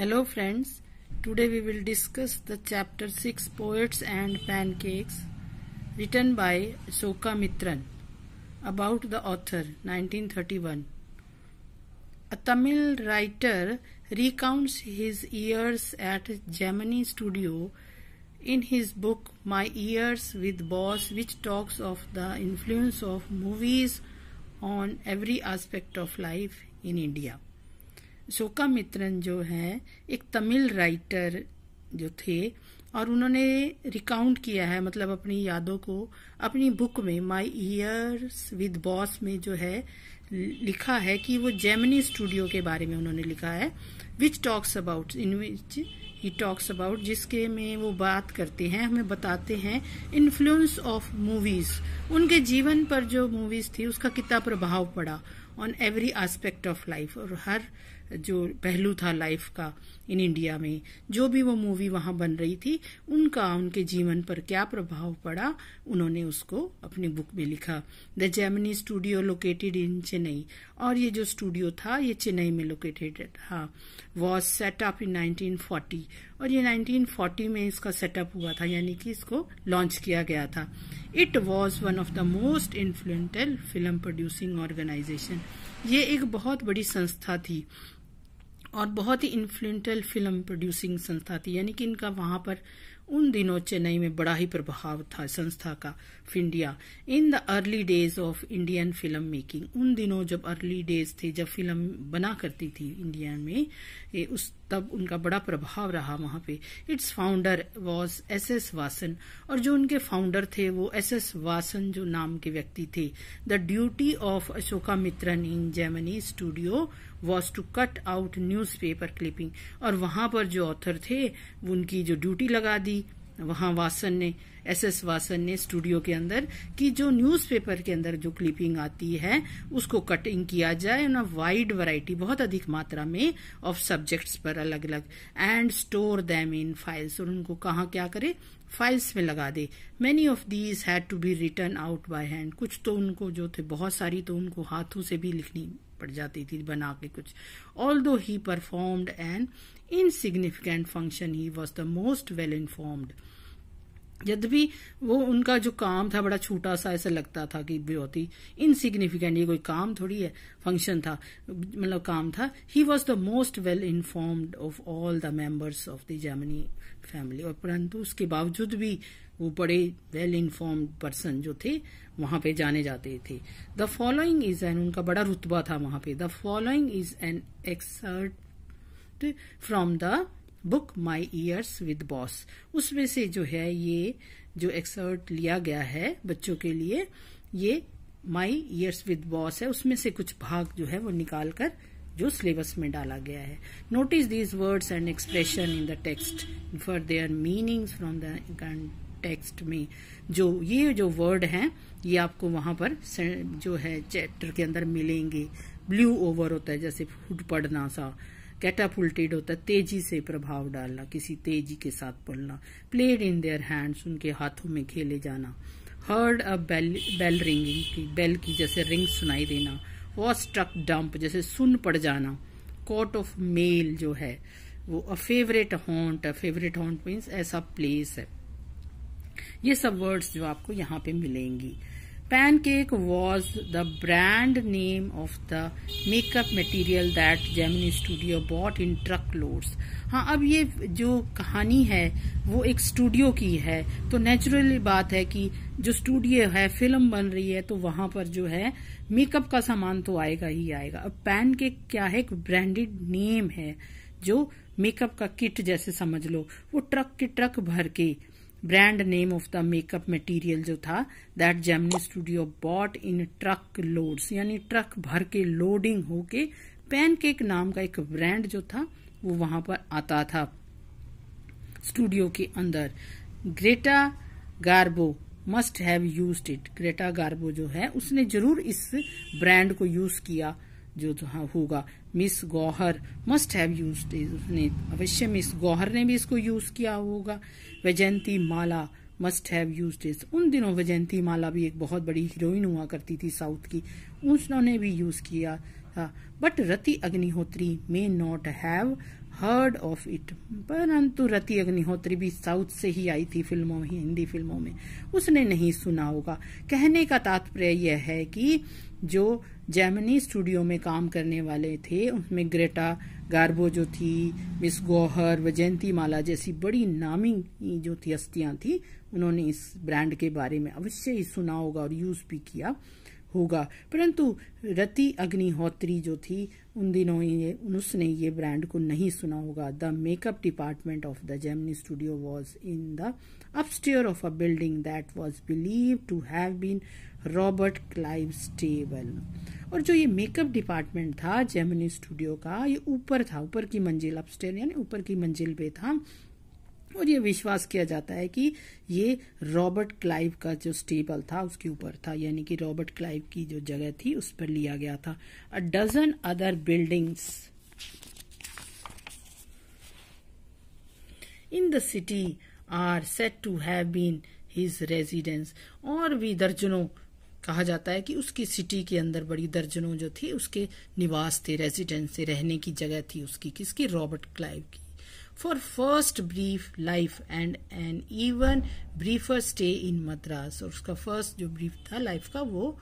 Hello friends, today we will discuss the chapter 6 Poets and Pancakes written by Soka Mitran about the author 1931. A Tamil writer recounts his years at Gemini Studio in his book My Years with Boss which talks of the influence of movies on every aspect of life in India. Mitran जो है एक Tamil writer जो थे और उन्होंने recount किया है मतलब अपनी यादों को अपनी बुक में माय ईयर्स विद बॉस में जो है लिखा है कि वो जेमनी स्टूडियो के बारे में उन्होंने लिखा है which talks about in which he talks about जिसके में वो बात करते हैं हमें बताते हैं इन्फ्लुएंस ऑफ मूवीज उनके जीवन पर जो मूवीज थी उसका कितना प्रभाव पड़ा on every aspect of life और हर जो पहलू था लाइफ का इन इंडिया में जो भी वो मूवी वहां बन रही थी उनका उनके जीवन पर क्या प्रभाव पड़ा उन्होंने उसको अपनी बुक में लिखा the Gemini studio located in Chennai और ये जो स्टूडियो था ये चेन्नई में लोकेटेड था वॉज सेटअप इन 1940 और ये 1940 में इसका सेटअप हुआ था यानी कि इसको लॉन्च किया गया था it was one of the most influential film producing organisation ये एक बहुत बड़ी संस्था थी और बहुत ही इन्फ्लुएंटल फिल्म प्रोड्यूसिंग संस्था थी यानी कि इनका वहां पर उन दिनों चेन्नई में बड़ा ही प्रभाव था संस्था का of India in the early days of Indian film making उन दिनों जब अर्ली डेज थे जब फिल्म बना करती थी इंडिया में ए, उस तब उनका बड़ा प्रभाव रहा वहां पे its founder was S S Vasan और जो उनके फाउंडर थे वो एस एस वासन जो नाम के व्यक्ति थे the duty of Ashoka Mitran in Gemini studio was to cut out newspaper clipping और वहां पर जो ऑथर थे उनकी जो ड्यूटी लगा दी वहां वासन ने एस एस वासन ने स्टूडियो के अंदर कि जो न्यूज़पेपर के अंदर जो क्लिपिंग आती है उसको कटिंग किया जाए ना वाइड वैरायटी बहुत अधिक मात्रा में ऑफ सब्जेक्ट्स पर अलग अलग and store them in files और उनको कहाँ क्या करे फाइल्स में लगा दे many of these had to be written out by hand कुछ तो उनको जो थे बहुत सारी तो उनको हाथों से भी लिखनी पड़ जाती थी बना के कुछ although he performed an insignificant function he was the most well informed यद्यपि वो उनका जो काम था बड़ा छोटा सा ऐसा लगता था कि बहुत ही इनसिग्निफिकेंट ये कोई काम थोड़ी है फंक्शन था मतलब काम था he was the most well informed of all the members of the Gemini family और परंतु उसके बावजूद भी वो बड़े वेल इन्फॉर्म्ड पर्सन जो थे वहां पे जाने जाते थे द फॉलोइंग इज एन उनका बड़ा रुतबा था वहां पे the following is an excerpt from the book my years with boss उसमें से जो है ये जो एक्सर्ट लिया गया है बच्चों के लिए ये माई ईयर्स विद बॉस है उसमें से कुछ भाग जो है वो निकाल कर जो सिलेबस में डाला गया है notice these words and expression in the text for their meaning from the text में जो ये जो वर्ड हैं ये आपको वहां पर जो है चैप्टर के अंदर मिलेंगे ब्लू ओवर होता है जैसे फूट पड़ना सा कैटापुलटेड होता है तेजी से प्रभाव डालना किसी तेजी के साथ पढ़ना प्लेड इन देयर हैंड्स उनके हाथों में खेले जाना heard a bell bell ringing की बेल की जैसे रिंग सुनाई देना और स्ट्रक डंप जैसे सुन पड़ जाना कोट ऑफ मेल जो है वो a favourite haunt a favourite haunt means ऐसा प्लेस है ये सब वर्ड्स जो आपको यहाँ पे मिलेंगी Pancake was the brand name of the makeup material that Gemini Studio bought in truckloads. हाँ अब ये जो कहानी है वो एक स्टूडियो की है तो नेचुरली बात है कि जो स्टूडियो है फिल्म बन रही है तो वहां पर जो है मेकअप का सामान तो आएगा ही आएगा अब पैन केक क्या है एक ब्रांडेड नेम है जो मेकअप का किट जैसे समझ लो वो ट्रक के ट्रक भर के brand name of the makeup material जो था that Gemini studio bought in truck loads यानी ट्रक भर के लोडिंग होके पैनकेक नाम का एक ब्रांड जो था वो वहां पर आता था स्टूडियो के अंदर Greta Garbo must have used it Greta Garbo जो है उसने जरूर इस ब्रांड को यूज किया जो तो हाँ होगा Miss Gauhar must have use उसने अवश्य मिस गौहर ने भी इसको यूज किया होगा Vyjayanthimala must have use इस उन दिनों वैजयंती माला भी एक बहुत बड़ी हीरोइन हुआ करती थी साउथ की उसने भी यूज किया था but Rati Agnihotri may not have heard of it परंतु रति अग्निहोत्री भी साउथ से ही आई थी फिल्मों में हिंदी फिल्मों में उसने नहीं सुना होगा कहने का तात्पर्य यह है कि जो जैमनी स्टूडियो में काम करने वाले थे उनमें ग्रेटा गार्बो जो थी मिस व जयंती माला जैसी बड़ी नामी जो थी हस्तियां थी उन्होंने इस ब्रांड के बारे में अवश्य ही सुना होगा और यूज भी किया होगा परंतु रति अग्निहोत्री जो थी उन दिनों ये उसने ये ब्रांड को नहीं सुना होगा the makeup department of the Gemini studio was in the upstair of a building that was believe to have been Robert Clive stable और जो ये मेकअप डिपार्टमेंट था जेमनी स्टूडियो का ये ऊपर था ऊपर की मंजिल अपस्टेयर यानी ऊपर की मंजिल पे था और ये विश्वास किया जाता है कि ये रॉबर्ट क्लाइव का जो स्टेबल था उसके ऊपर था यानी कि रॉबर्ट क्लाइव की जो जगह थी उस पर लिया गया था a dozen other buildings in the city are said to have been his residence और भी दर्जनों कहा जाता है कि उसकी सिटी के अंदर बड़ी दर्जनों जो थी उसके निवास थे रेजिडेंस थे रहने की जगह थी उसकी किसकी रॉबर्ट क्लाइव की for first brief life and an even briefer stay in Madras और उसका फर्स्ट जो ब्रीफ था लाइफ का वो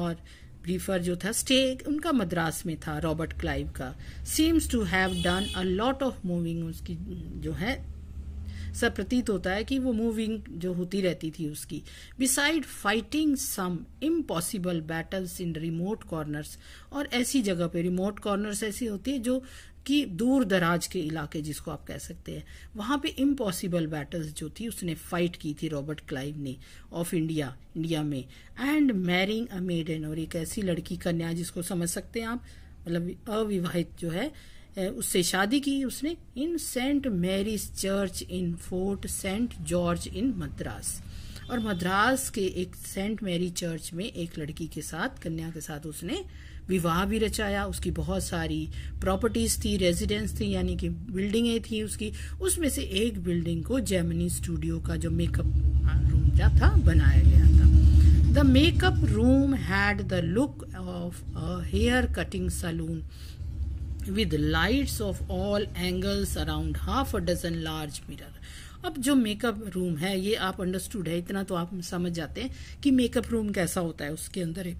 और ब्रीफर जो था स्टे उनका मद्रास में था रॉबर्ट क्लाइव का seems to have done a lot of moving उसकी जो है सा प्रतीत होता है कि वो मूविंग जो होती रहती थी उसकी beside fighting some impossible battles in remote corners और ऐसी जगह पे रिमोट कॉर्नर्स ऐसी होती है जो कि दूर दराज के इलाके जिसको आप कह सकते हैं वहां पे इम्पॉसिबल बैटल्स जो थी उसने फाइट की थी रॉबर्ट क्लाइव ने ऑफ इंडिया इंडिया में एंड मैरिंग अ मेडन और एक ऐसी लड़की कन्या जिसको समझ सकते हैं आप मतलब अविवाहित जो है उससे शादी की उसने in Saint Mary's church in Fort Saint George in Madras और मद्रास के एक सेंट मैरी चर्च में एक लड़की के साथ कन्या के साथ उसने विवाह भी रचाया उसकी बहुत सारी प्रॉपर्टीज थी रेजिडेंस थी यानी कि बिल्डिंगें थी उसकी उसमें से एक बिल्डिंग को जर्मनी स्टूडियो का जो मेकअप रूम जा था बनाया गया था the makeup room had the look of hair cutting saloon with lights of all angles around half a dozen large mirror अब जो मेकअप रूम है ये आप अंडरस्टूड है इतना तो आप समझ जाते हैं कि मेकअप रूम कैसा होता है उसके अंदर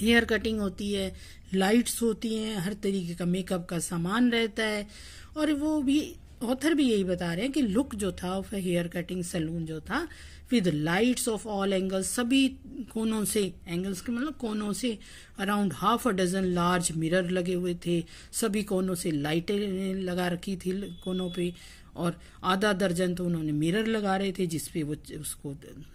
हेयर कटिंग होती है लाइट्स होती हैं हर तरीके का मेकअप का सामान रहता है और वो भी ऑथर भी यही बता रहे हैं कि लुक जो था हेयर कटिंग सैलून जो था with lights of all angles सभी कोनों से एंगल्स के मतलब कोनों से around half a dozen large mirror लगे हुए थे सभी कोनों से लाइटें लगा रखी थी कोनों पे और आधा दर्जन तो उन्होंने मिरर लगा रहे थे जिसपे वो उसको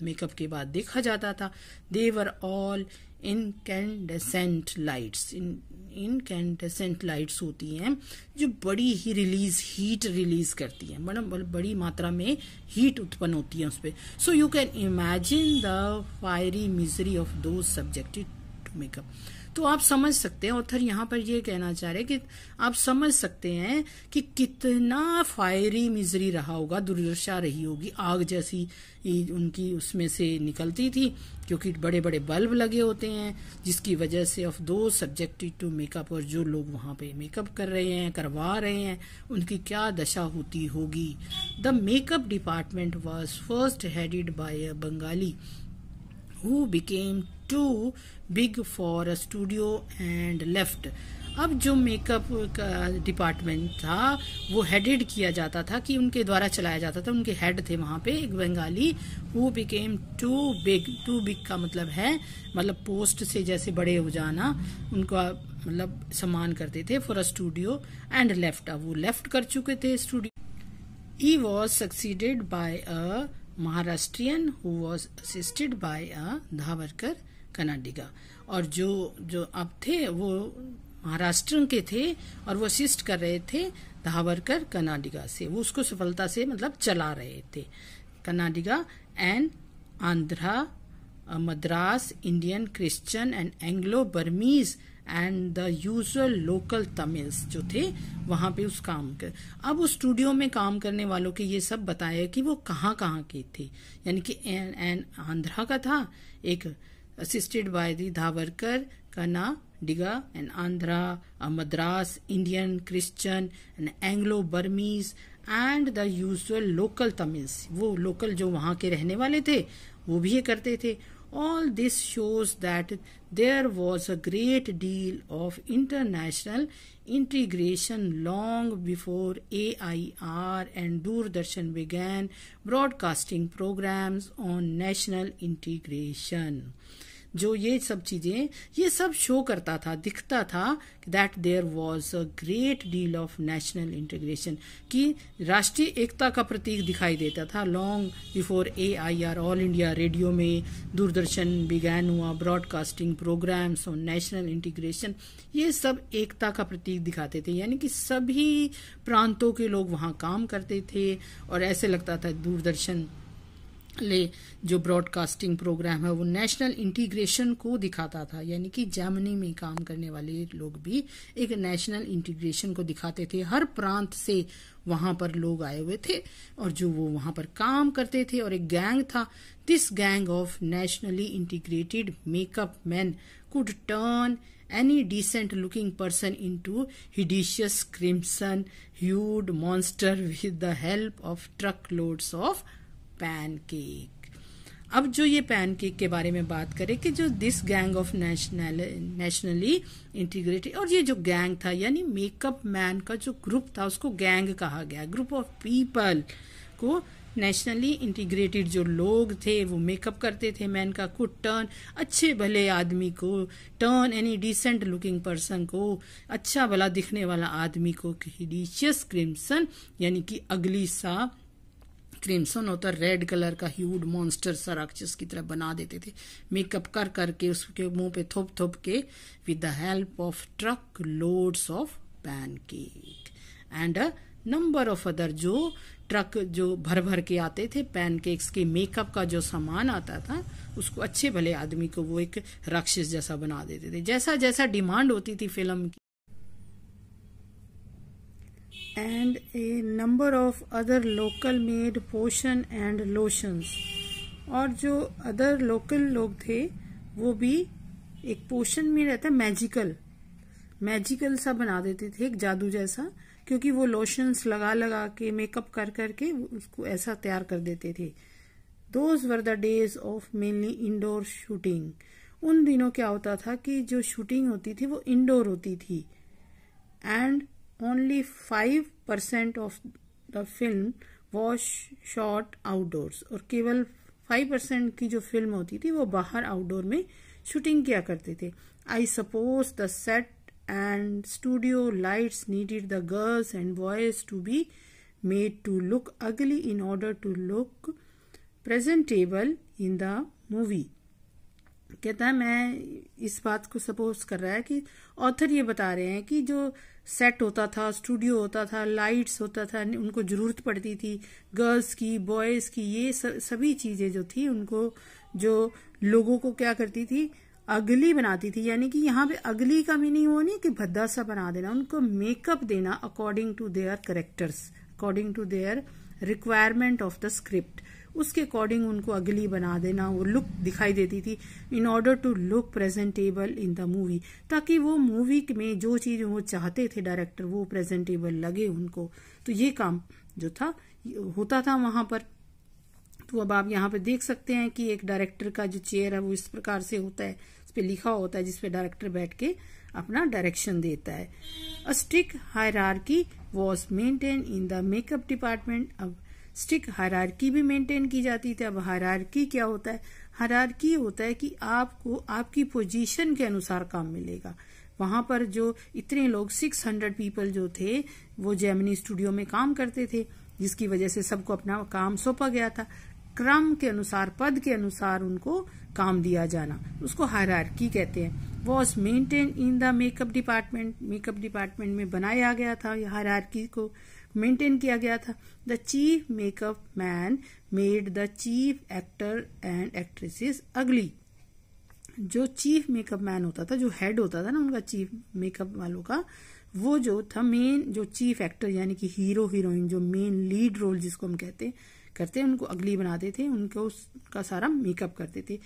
मेकअप के बाद देखा जाता था देवर ऑल इनकैंडसेंट लाइट्स इन इनकैंडसेंट लाइट्स होती हैं जो बड़ी ही रिलीज हीट रिलीज करती हैं मतलब बड़ी मात्रा में हीट उत्पन्न होती है उस पर so you can imagine the fiery misery of those subjected to makeup तो आप समझ सकते हैं ऑथर यहाँ पर यह कहना चाह रहे कि आप समझ सकते हैं कि कितना फायरी मिजरी रहा होगा दुर्दशा रही होगी आग जैसी उनकी उसमें से निकलती थी क्योंकि बड़े बड़े बल्ब लगे होते हैं जिसकी वजह से of those subjected to makeup और जो लोग वहां पे मेकअप कर रहे हैं करवा रहे हैं उनकी क्या दशा होती होगी the makeup department was first headed by a Bengali who became too big for studio and left अब जो मेकअप का डिपार्टमेंट था वो हेडेड किया जाता था कि उनके द्वारा चलाया जाता था उनके हेड थे वहां पे एक बंगाली वो became too big too big का मतलब है मतलब पोस्ट से जैसे बड़े हो जाना उनका मतलब सम्मान करते थे for a studio and left अब वो लेफ्ट कर चुके थे studio he was succeeded by a Maharashtrian who was assisted by a Dharwar Kannadiga और जो जो अब थे वो महाराष्ट्र के थे और वो असिस्ट कर रहे थे धावरकर कनाडिगा से वो उसको सफलता से मतलब चला रहे थे Kannadiga and Andhra Madras Indian Christian and Anglo Burmese and the usual local Tamils जो थे वहां पे उस काम कर अब उस स्टूडियो में काम करने वालों के ये सब बताया कि वो कहाँ कहाँ के थे यानी कि एन, एन आंध्रा का था एक assisted by the Dharwar Kannadiga and Andhra, a Madras, Indian, Christian, and anglo and the usual local Tamils वो लोकल जो वहां के रहने वाले थे वो भी ये करते थे all this shows that there was a great deal of international integration long before A I R and Doordarshan began broadcasting programmes on national integration जो ये सब चीज़ें ये सब शो करता था दिखता था that there was a great deal of national integration कि राष्ट्रीय एकता का प्रतीक दिखाई देता था long before A I R All India Radio में दूरदर्शन बिगैन हुआ broadcasting programmes on national integration ये सब एकता का प्रतीक दिखाते थे यानी कि सभी प्रांतों के लोग वहाँ काम करते थे और ऐसे लगता था दूरदर्शन ले जो ब्रॉडकास्टिंग प्रोग्राम है वो नेशनल इंटीग्रेशन को दिखाता था यानी कि जर्मनी में काम करने वाले लोग भी एक नेशनल इंटीग्रेशन को दिखाते थे हर प्रांत से वहां पर लोग आए हुए थे और जो वो वहां पर काम करते थे और एक गैंग था this gang of nationally integrated makeup man could turn any decent looking person into hideous hideous hued monster with the help of truck loads of pancake अब जो ये पैनकेक के बारे में बात करें कि जो this gang of national nationally integrated और ये जो गैंग था यानी मेकअप मैन का जो ग्रुप था उसको गैंग कहा गया ग्रुप ऑफ पीपल को नेशनली इंटीग्रेटेड जो लोग थे वो मेकअप करते थे मैन का खुद टर्न अच्छे भले आदमी को टर्न यानी डिसेंट लुकिंग पर्सन को अच्छा भला दिखने वाला आदमी को क्रिमसन क्रिम्सन यानी कि अगली सा क्रिम्सन होता रेड कलर का ह्यूड मॉन्स्टर सा राक्षस की तरह बना देते थे मेकअप कर करके उसके मुंह पे थोप थोप के with the help of truck loads of pancake and number of other जो ट्रक जो भर भर के आते थे पैनकेक्स के मेकअप का जो सामान आता था उसको अच्छे भले आदमी को वो एक राक्षस जैसा बना देते थे जैसा जैसा डिमांड होती थी फिल्म की and a number of other local made potion and lotions और जो अदर लोकल लोग थे वो भी एक पोशन में रहता मैजिकल मैजिकल सा बना देते थे एक जादू जैसा क्योंकि वो लोशंस लगा लगा के मेकअप कर करके उसको ऐसा तैयार कर देते थे those were the days of mainly indoor shooting उन दिनों क्या होता था कि जो शूटिंग होती थी वो इंडोर होती थी and only 5% of the film was shot outdoors और केवल 5% की जो फिल्म होती थी वो बाहर आउटडोर में शूटिंग किया करते थे I suppose the set and studio lights needed the girls and boys to be made to look ugly in order to look presentable in the movie कहता है मैं इस बात को सपोज कर रहा है कि ऑथर ये बता रहे हैं कि जो सेट होता था स्टूडियो होता था लाइट्स होता था उनको जरूरत पड़ती थी गर्ल्स की बॉयज की ये सभी चीजें जो थी उनको जो लोगों को क्या करती थी अगली बनाती थी यानी कि यहाँ पे अगली का मीनिंग वो नहीं कि भद्दा सा बना देना उनको मेकअप देना according to their characters according to their requirement of the script उसके अकॉर्डिंग उनको अगली बना देना वो लुक दिखाई देती थी in order to look presentable in the movie ताकि वो मूवी में जो चीज वो चाहते थे डायरेक्टर वो प्रेजेंटेबल लगे उनको तो ये काम जो था होता था वहां पर तो अब आप यहाँ पे देख सकते हैं कि एक डायरेक्टर का जो चेयर है वो इस प्रकार से होता है इस पे लिखा होता है जिसपे डायरेक्टर बैठ के अपना डायरेक्शन देता है strict hierarchy was maintain in the makeup department अब स्टिक हरारकी भी मेंटेन की जाती थी अब हरारकी क्या होता है हरारकी होता है कि आपको आपकी पोजीशन के अनुसार काम मिलेगा वहां पर जो इतने लोग 600 पीपल जो थे वो जेमिनी स्टूडियो में काम करते थे जिसकी वजह से सबको अपना काम सौंपा गया था क्रम के अनुसार पद के अनुसार उनको काम दिया जाना उसको हरारकी कहते हैं was maintain in the makeup department makeup department में बनाया गया था हरारकी को मेंटेन किया गया था the chief makeup man made the chief actor and actresses ugly जो चीफ मेकअप मैन होता था जो हेड होता था ना उनका चीफ मेकअप वालों का वो जो था मेन जो चीफ एक्टर यानी कि हीरो हीरोइन जो मेन लीड रोल जिसको हम कहते करते उनको अगली बनाते थे उनको उसका सारा मेकअप करते थे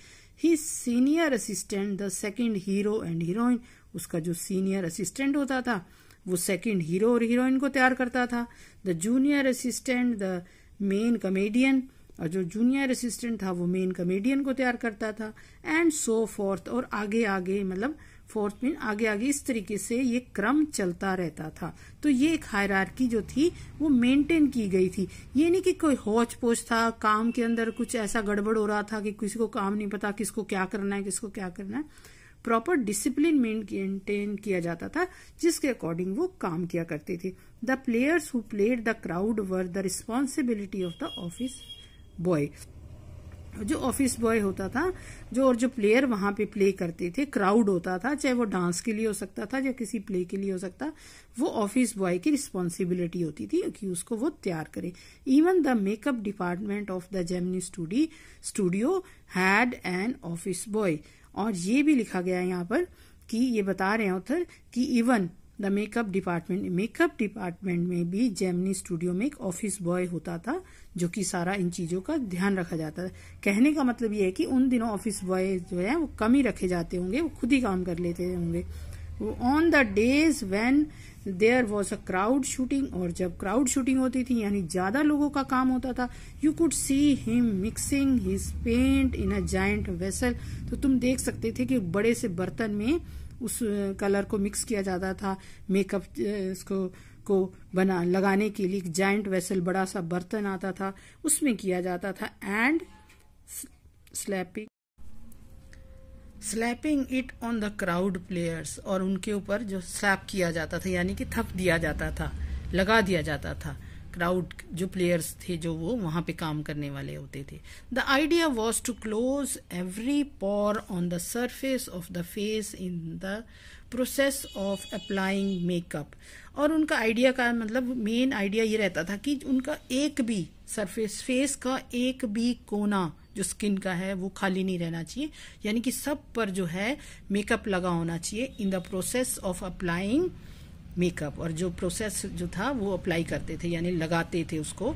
his senior assistant the second hero and heroine उसका जो सीनियर असिस्टेंट होता था वो सेकंड हीरो और हीरोइन को तैयार करता था the junior assistant the main comedian और जो जूनियर असिस्टेंट था वो मेन कमेडियन को तैयार करता था एंड सो फोर्थ और आगे आगे मतलब फोर्थ मीन आगे आगे इस तरीके से ये क्रम चलता रहता था तो ये एक हायरार्की जो थी वो मेंटेन की गई थी ये नहीं कि कोई होच पोच था काम के अंदर कुछ ऐसा गड़बड़ हो रहा था कि किसी को काम नहीं पता किसको क्या करना है किसको क्या करना है प्रॉपर डिसिप्लिन मेंटेन किया जाता था जिसके अकॉर्डिंग वो काम किया करती थी the players who played the crowd were the responsibility of the office boy जो ऑफिस बॉय होता था जो और जो प्लेयर वहां पे प्ले करते थे क्राउड होता था चाहे वो डांस के लिए हो सकता था या किसी प्ले के लिए हो सकता वो ऑफिस बॉय की रिस्पॉन्सिबिलिटी होती थी कि उसको वो तैयार करे even the makeup department of the Gemini studio studio had an office boy और ये भी लिखा गया है यहाँ पर कि ये बता रहे हैं ऑथर कि even the makeup department makeup department में भी जेमनी स्टूडियो में एक ऑफिस बॉय होता था जो कि सारा इन चीज़ों का ध्यान रखा जाता था कहने का मतलब ये है कि उन दिनों ऑफिस बॉय जो है वो कम ही रखे जाते होंगे वो खुद ही काम कर लेते होंगे on the days when there was a crowd shooting और जब क्राउड शूटिंग होती थी यानी ज्यादा लोगों का काम होता था you could see him mixing his paint in a giant vessel तो तुम देख सकते थे कि बड़े से बर्तन में उस कलर को मिक्स किया जाता था मेकअप इसको को बना लगाने के लिए एक जॉइंट वेसल बड़ा सा बर्तन आता था उसमें किया जाता था and slapping slapping it on the crowd players और उनके ऊपर जो स्लैप किया जाता था यानी कि थप दिया जाता था लगा दिया जाता था क्राउड जो प्लेयर्स थे जो वो वहाँ पे काम करने वाले होते थे the idea was to close every pore on the surface of the face in the process of applying makeup और उनका आइडिया का मतलब मेन आइडिया ये रहता था कि उनका एक भी सरफेस फेस का एक भी कोना जो स्किन का है वो खाली नहीं रहना चाहिए यानी कि सब पर जो है मेकअप लगा होना चाहिए in the process of applying makeup और जो प्रोसेस जो था वो अप्लाई करते थे यानी लगाते थे उसको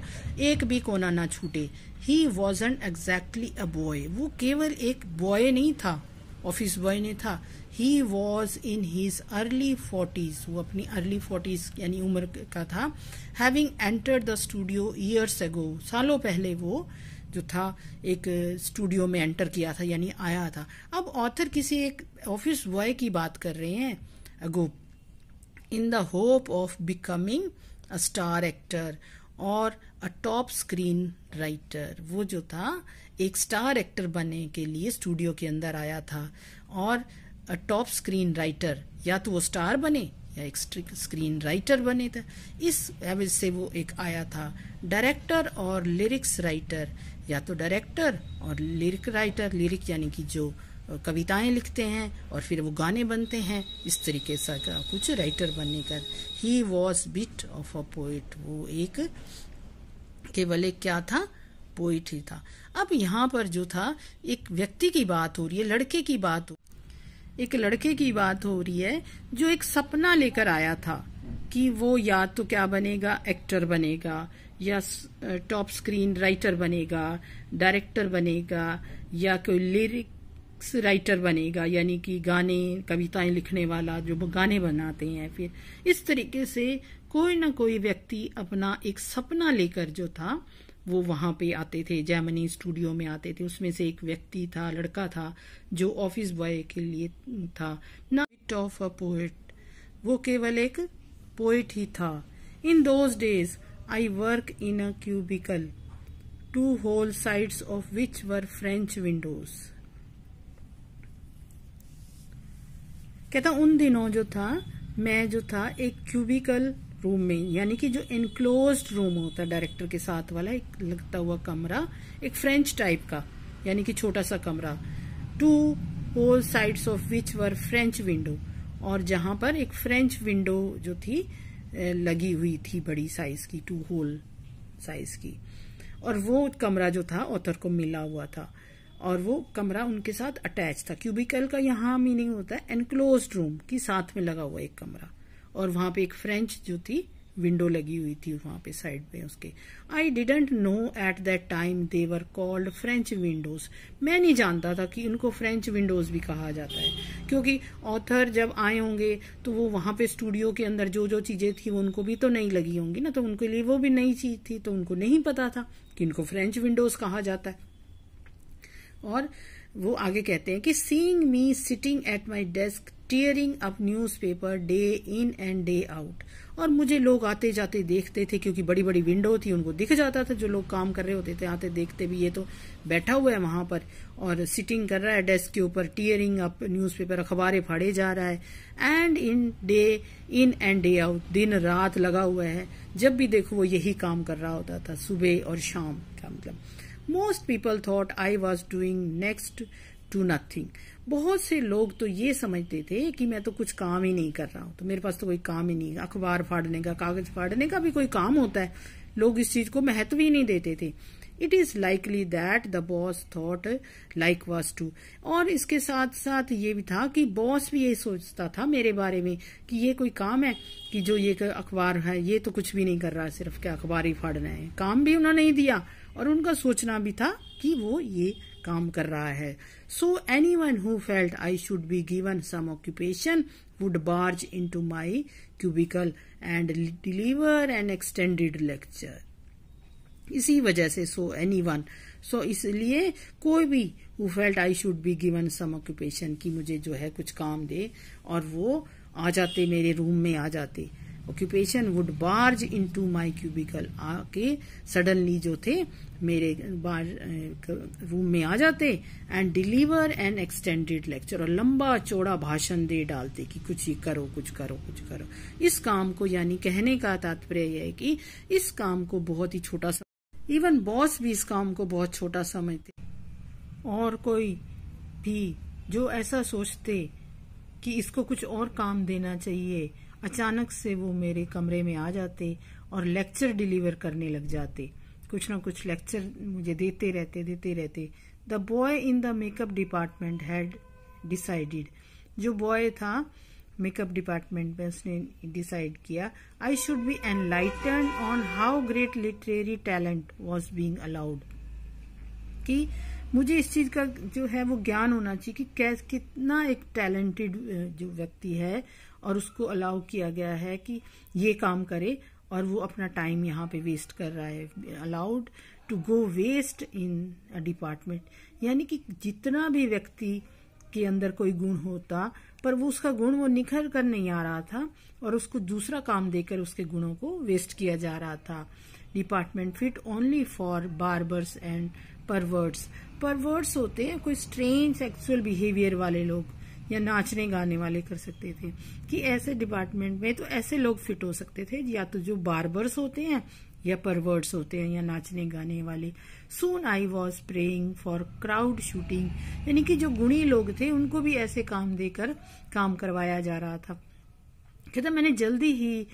एक भी कोना ना छूटे he was and exactly a boy वो केवल एक बॉय नहीं था ऑफिस बॉय नहीं था he was in his early forties वो अपनी अर्ली फोर्टीज यानी उम्र का था having enter the studio years ago सालों पहले वो जो था एक स्टूडियो में एंटर किया था यानी आया था अब ऑथर किसी एक ऑफिस बॉय की बात कर रहे हैं ago in the hope of becoming a star actor और अ टॉप स्क्रीन राइटर वो जो था एक स्टार एक्टर बनने के लिए स्टूडियो के अंदर आया था और अ टॉप स्क्रीन राइटर या तो वो स्टार बने या एक स्क्रीन राइटर बने था इस एवज से वो एक आया था डायरेक्टर और लिरिक्स राइटर या तो डायरेक्टर और लिरिक राइटर लिरिक यानी कि जो कविताएं लिखते हैं और फिर वो गाने बनते हैं इस तरीके से का कुछ राइटर बनने का he was bit of a poet वो एक केवल एक क्या था पोइट ही था अब यहाँ पर जो था एक व्यक्ति की बात हो रही है लड़के की बात हो एक लड़के की बात हो रही है जो एक सपना लेकर आया था कि वो या तो क्या बनेगा एक्टर बनेगा या टॉप स्क्रीन राइटर बनेगा डायरेक्टर बनेगा या कोई लिरिक मिक्स राइटर बनेगा यानी कि गाने कविताएं लिखने वाला जो गाने बनाते हैं फिर इस तरीके से कोई ना कोई व्यक्ति अपना एक सपना लेकर जो था वो वहां पे आते थे जर्मनी स्टूडियो में आते थे उसमें से एक व्यक्ति था लड़का था जो ऑफिस बॉय के लिए था नाइट ऑफ अ पोएट वो केवल एक पोएट ही था in those days I work in a cubicle two whole sides of which were French windows कहता उन दिनों जो था मैं जो था एक क्यूबिकल रूम में यानी कि जो इनक्लोज रूम होता है डायरेक्टर के साथ वाला एक लगता हुआ कमरा एक फ्रेंच टाइप का यानी कि छोटा सा कमरा two whole sides of which were French window और जहां पर एक फ्रेंच विंडो जो थी लगी हुई थी बड़ी साइज की टू होल साइज की और वो कमरा जो था ऑथर को मिला हुआ था और वो कमरा उनके साथ अटैच था क्यूबिकल का यहाँ मीनिंग होता है एनक्लोज रूम की साथ में लगा हुआ एक कमरा और वहां पे एक फ्रेंच जो थी विंडो लगी हुई थी वहां पे साइड में उसके I didn't know at that time they were called French windows मैं नहीं जानता था कि उनको फ्रेंच विंडोज भी कहा जाता है क्योंकि ऑथर जब आए होंगे तो वो वहां पे स्टूडियो के अंदर जो जो चीजें थी वो उनको भी तो नहीं लगी होंगी ना तो उनके लिए वो भी नई चीज थी तो उनको नहीं पता था कि इनको फ्रेंच विंडोज कहा जाता है और वो आगे कहते हैं कि seeing me sitting at my desk tearing up newspaper day in and day out और मुझे लोग आते जाते देखते थे क्योंकि बड़ी बड़ी विंडो थी उनको दिख जाता था जो लोग काम कर रहे होते थे आते देखते भी ये तो बैठा हुआ है वहां पर और सिटिंग कर रहा है डेस्क के ऊपर टीयरिंग अप न्यूज पेपर अखबारें फाड़े जा रहा है and in day in and day out दिन रात लगा हुआ है जब भी देखो वो यही काम कर रहा होता था सुबह और शाम का मतलब most people thought I was doing next to nothing बहुत से लोग तो ये समझते थे कि मैं तो कुछ काम ही नहीं कर रहा हूं तो मेरे पास तो कोई काम ही नहीं है अखबार फाड़ने का कागज फाड़ने का भी कोई काम होता है लोग इस चीज को महत्व ही नहीं देते थे it is likely that the boss thought likewise too और इसके साथ साथ ये भी था कि बॉस भी यही सोचता था मेरे बारे में कि ये कोई काम है कि जो ये अखबार है ये तो कुछ भी नहीं कर रहा सिर्फ क्या अखबार ही फाड़ना है काम भी उन्होंने नहीं दिया और उनका सोचना भी था कि वो ये काम कर रहा है so anyone who felt I should be given some occupation would barge into my cubicle and deliver an extended lecture इसी वजह से सो एनी वन सो इसलिए कोई भी who felt I should be given some occupation की मुझे जो है कुछ काम दे और वो आ जाते मेरे रूम में आ जाते occupation would barge into my cubicle आके सडनली जो थे मेरे बार रूम में आ जाते and deliver an extended lecture और लंबा चौड़ा भाषण दे डालते कि कुछ ही करो कुछ करो कुछ करो इस काम को यानी कहने का तात्पर्य यह है कि इस काम को बहुत ही छोटा सा इवन बॉस भी इस काम को बहुत छोटा समझते और कोई भी जो ऐसा सोचते कि इसको कुछ और काम देना चाहिए अचानक से वो मेरे कमरे में आ जाते और लेक्चर डिलीवर करने लग जाते कुछ ना कुछ लेक्चर मुझे देते रहते देते रहते the boy in the makeup department had decided जो बॉय था मेकअप डिपार्टमेंट में उसने डिसाइड किया I should be enlighten on how great literary talent was being allowed कि मुझे इस चीज का जो है वो ज्ञान होना चाहिए कि कैस कितना एक टैलेंटेड जो व्यक्ति है और उसको अलाउ किया गया है कि ये काम करे और वो अपना टाइम यहाँ पे वेस्ट कर रहा है allowed to go waste in a department यानी कि जितना भी व्यक्ति के अंदर कोई गुण होता पर वो उसका गुण वो निखर कर नहीं आ रहा था और उसको दूसरा काम देकर उसके गुणों को वेस्ट किया जा रहा था department fit only for barbers and perverts perverts होते हैं कोई स्ट्रेंज सेक्सुअल बिहेवियर वाले लोग या नाचने गाने वाले कर सकते थे कि ऐसे डिपार्टमेंट में तो ऐसे लोग फिट हो सकते थे या तो जो बार्बर्स होते हैं या परवर्ड्स होते हैं या नाचने गाने वाले soon I was praying for crowd shooting यानी कि जो गुणी लोग थे उनको भी ऐसे काम देकर काम करवाया जा रहा था कहता मैंने जल्दी ही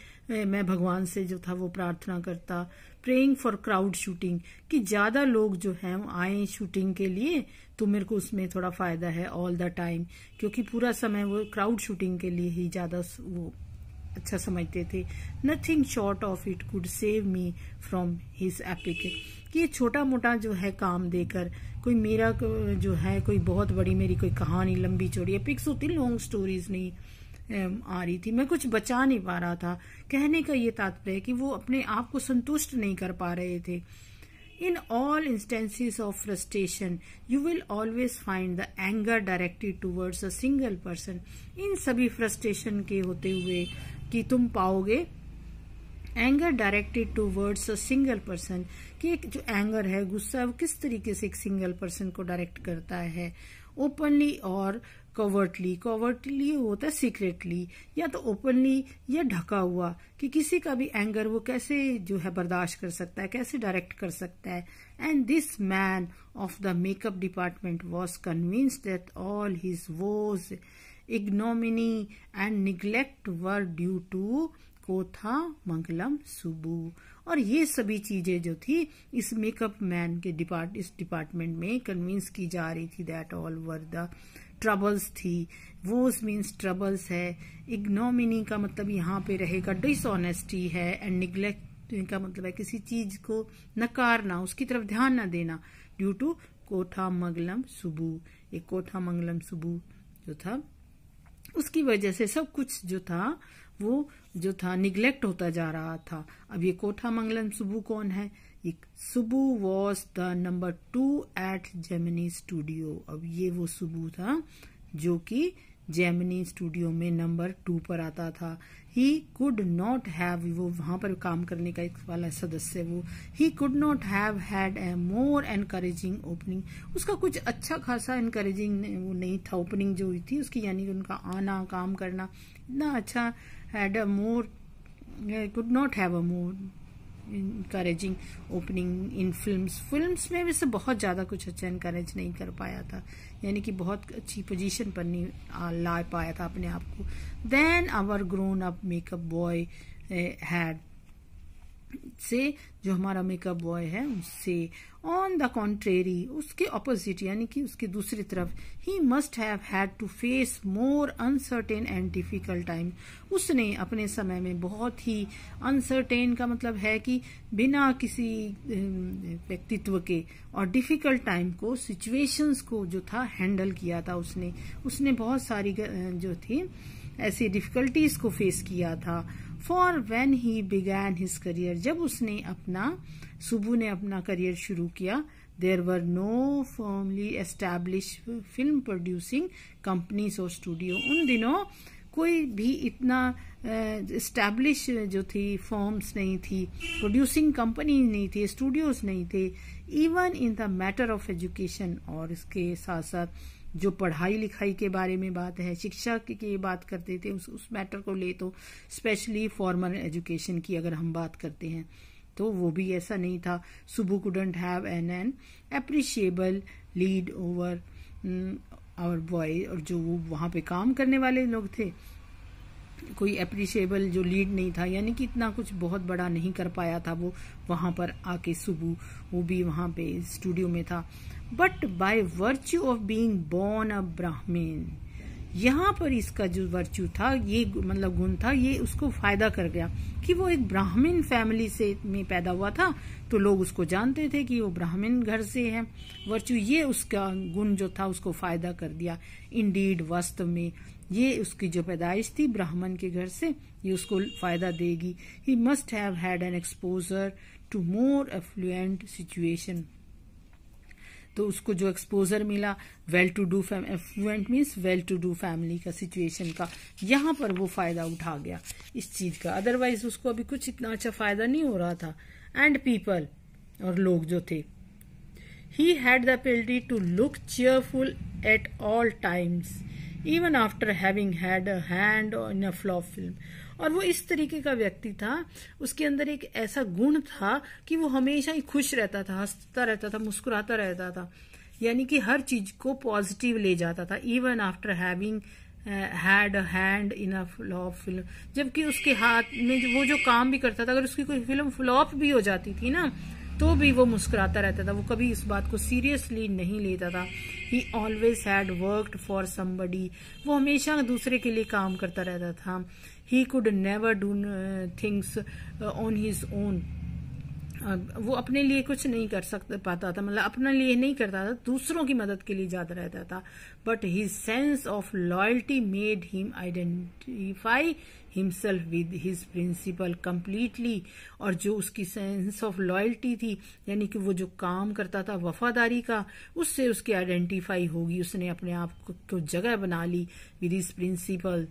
मैं भगवान से जो था वो प्रार्थना करता प्रेइंग फॉर क्राउड शूटिंग कि ज़्यादा लोग जो हैं आए शूटिंग के लिए तो मेरे को उसमें थोड़ा फ़ायदा है ऑल द टाइम क्योंकि पूरा समय वो क्राउड शूटिंग के लिए ही ज़्यादा वो अच्छा समझते थे nothing short of it could save me from his epic कि ये छोटा मोटा जो है काम देकर कोई मेरा जो है कोई बहुत बड़ी मेरी कोई कहानी लंबी चौड़ी एपिक्स होती लॉन्ग स्टोरीज नहीं आ रही थी मैं कुछ बचा नहीं पा रहा था कहने का ये तात्पर्य कि वो अपने आप को संतुष्ट नहीं कर पा रहे थे In all instances of frustration, you will always find the anger directed towards a single person. in sabhi frustration ke hote hue ki tum paoge anger directed towards a single person कि एक जो anger है गुस्सा है वो किस तरीके से एक सिंगल पर्सन को डायरेक्ट करता है ओपनली और कवर्टली कवर्टली होता है सीक्रेटली या तो ओपनली या ढका हुआ कि किसी का भी एंगर वो कैसे जो है बर्दाश्त कर सकता है कैसे डायरेक्ट कर सकता है and this man of the makeup department was convince that all his woes ignominy and neglect were due to Kothamangalam Subbu और ये सभी चीजें जो थी इस मेकअप मैन के डिपार्ट इस डिपार्टमेंट में कन्विंस की जा रही थी that all were the troubles थी वोज मीन्स ट्रबल्स है इग्नोमिनी का मतलब यहाँ पे रहेगा डिसऑनेस्टी है एंड निग्लेक्ट का मतलब है किसी चीज को नकारना उसकी तरफ ध्यान ना देना ड्यू टू कोठा मंगलम सुबु ये कोठा मंगलम सुबु जो था उसकी वजह से सब कुछ जो था वो जो था निग्लेक्ट होता जा रहा था अब ये कोठा मंगलम सुबु कौन है Subbu was the number two at Gemini studio अब ये वो सुबु था जो कि जेमिनी स्टूडियो में नंबर टू पर आता था ही कुड नॉट हैव वो वहां पर काम करने का एक वाला सदस्य वो he could not have had a more encouraging opening उसका कुछ अच्छा खासा एनकरेजिंग वो नहीं था ओपनिंग जो हुई थी उसकी यानी उनका आना काम करना इतना अच्छा had a more could not have a more encouraging opening in films films में वैसे बहुत ज़्यादा कुछ अच्छा इंकरेज नहीं कर पाया था यानी कि बहुत अच्छी पोजीशन पर नहीं ला पाया था अपने आप को then our grown up makeup boy had से जो हमारा मेकअप बॉय है उससे ऑन द कॉन्ट्रेरी उसके ऑपोजिट यानी कि उसके दूसरी तरफ he must have had to face more uncertain and difficult time उसने अपने समय में बहुत ही अनसर्टेन का मतलब है कि बिना किसी व्यक्तित्व के और डिफिकल्ट टाइम को सिचुएशंस को जो था हैंडल किया था उसने उसने बहुत सारी जो थी ऐसी डिफिकल्टीज को फेस किया था for when he began his career जब उसने अपना सुबू ने अपना करियर शुरू किया there were no formally establish film producing companies और स्टूडियो उन दिनों कोई भी इतना इस्टेब्लिश जो थी फॉर्म्स नहीं थी प्रोड्यूसिंग कंपनी नहीं थी स्टूडियोज नहीं थे even in the matter of education और इसके साथ साथ जो पढ़ाई लिखाई के बारे में बात है शिक्षा की बात करते थे उस, उस मैटर को ले तो स्पेशली फॉर्मल एजुकेशन की अगर हम बात करते हैं तो वो भी ऐसा नहीं था Subbu couldn't have an an appreciable lead over our boy और जो वो वहाँ पे काम करने वाले लोग थे कोई अप्रिशिएबल जो लीड नहीं था यानी कि इतना कुछ बहुत बड़ा नहीं कर पाया था वो वहाँ पर आके सुबह वो भी वहाँ पे स्टूडियो में था but by virtue of being born a Brahmin यहाँ पर इसका जो वर्च्यू था ये मतलब गुण था ये उसको फायदा कर गया कि वो एक ब्राह्मण फैमिली से में पैदा हुआ था तो लोग उसको जानते थे कि वो ब्राह्मण घर से है वर्च्यू ये उसका गुण जो था उसको फायदा कर दिया इंडीड वास्तव में ये उसकी जो पैदाइश थी ब्राह्मण के घर से ये उसको फायदा देगी he must have had an exposure to more affluent situation तो उसको जो एक्सपोजर मिला well to do affluent means well to do family का सिचुएशन का यहाँ पर वो फ़ायदा उठा गया इस चीज़ का अदरवाइज उसको अभी कुछ इतना अच्छा फ़ायदा नहीं हो रहा था एंड पीपल और लोग जो थे he had the ability to look cheerful at all times even after having had a hand in a flop film और वो इस तरीके का व्यक्ति था उसके अंदर एक ऐसा गुण था कि वो हमेशा ही खुश रहता था हंसता रहता था मुस्कुराता रहता था यानी कि हर चीज को पॉजिटिव ले जाता था even after having had a hand in a flop film जबकि उसके हाथ में वो जो काम भी करता था अगर उसकी कोई फिल्म फ्लॉप भी हो जाती थी ना तो भी वो मुस्कुराता रहता था वो कभी इस बात को सीरियसली नहीं लेता था he always had worked for somebody वो हमेशा दूसरे के लिए काम करता रहता था He could never do things uh, on his own. वो अपने लिए कुछ नहीं कर सकता पाता था मतलब अपने लिए नहीं करता था दूसरों की मदद के लिए जाता रहता था but he sense of loyalty made him identify himself with his principal completely और जो उसकी सेंस ऑफ लॉयल्टी थी यानी कि वो जो काम करता था वफादारी का उससे उसकी आइडेंटिफाई होगी उसने अपने आप को जगह बना ली with his principal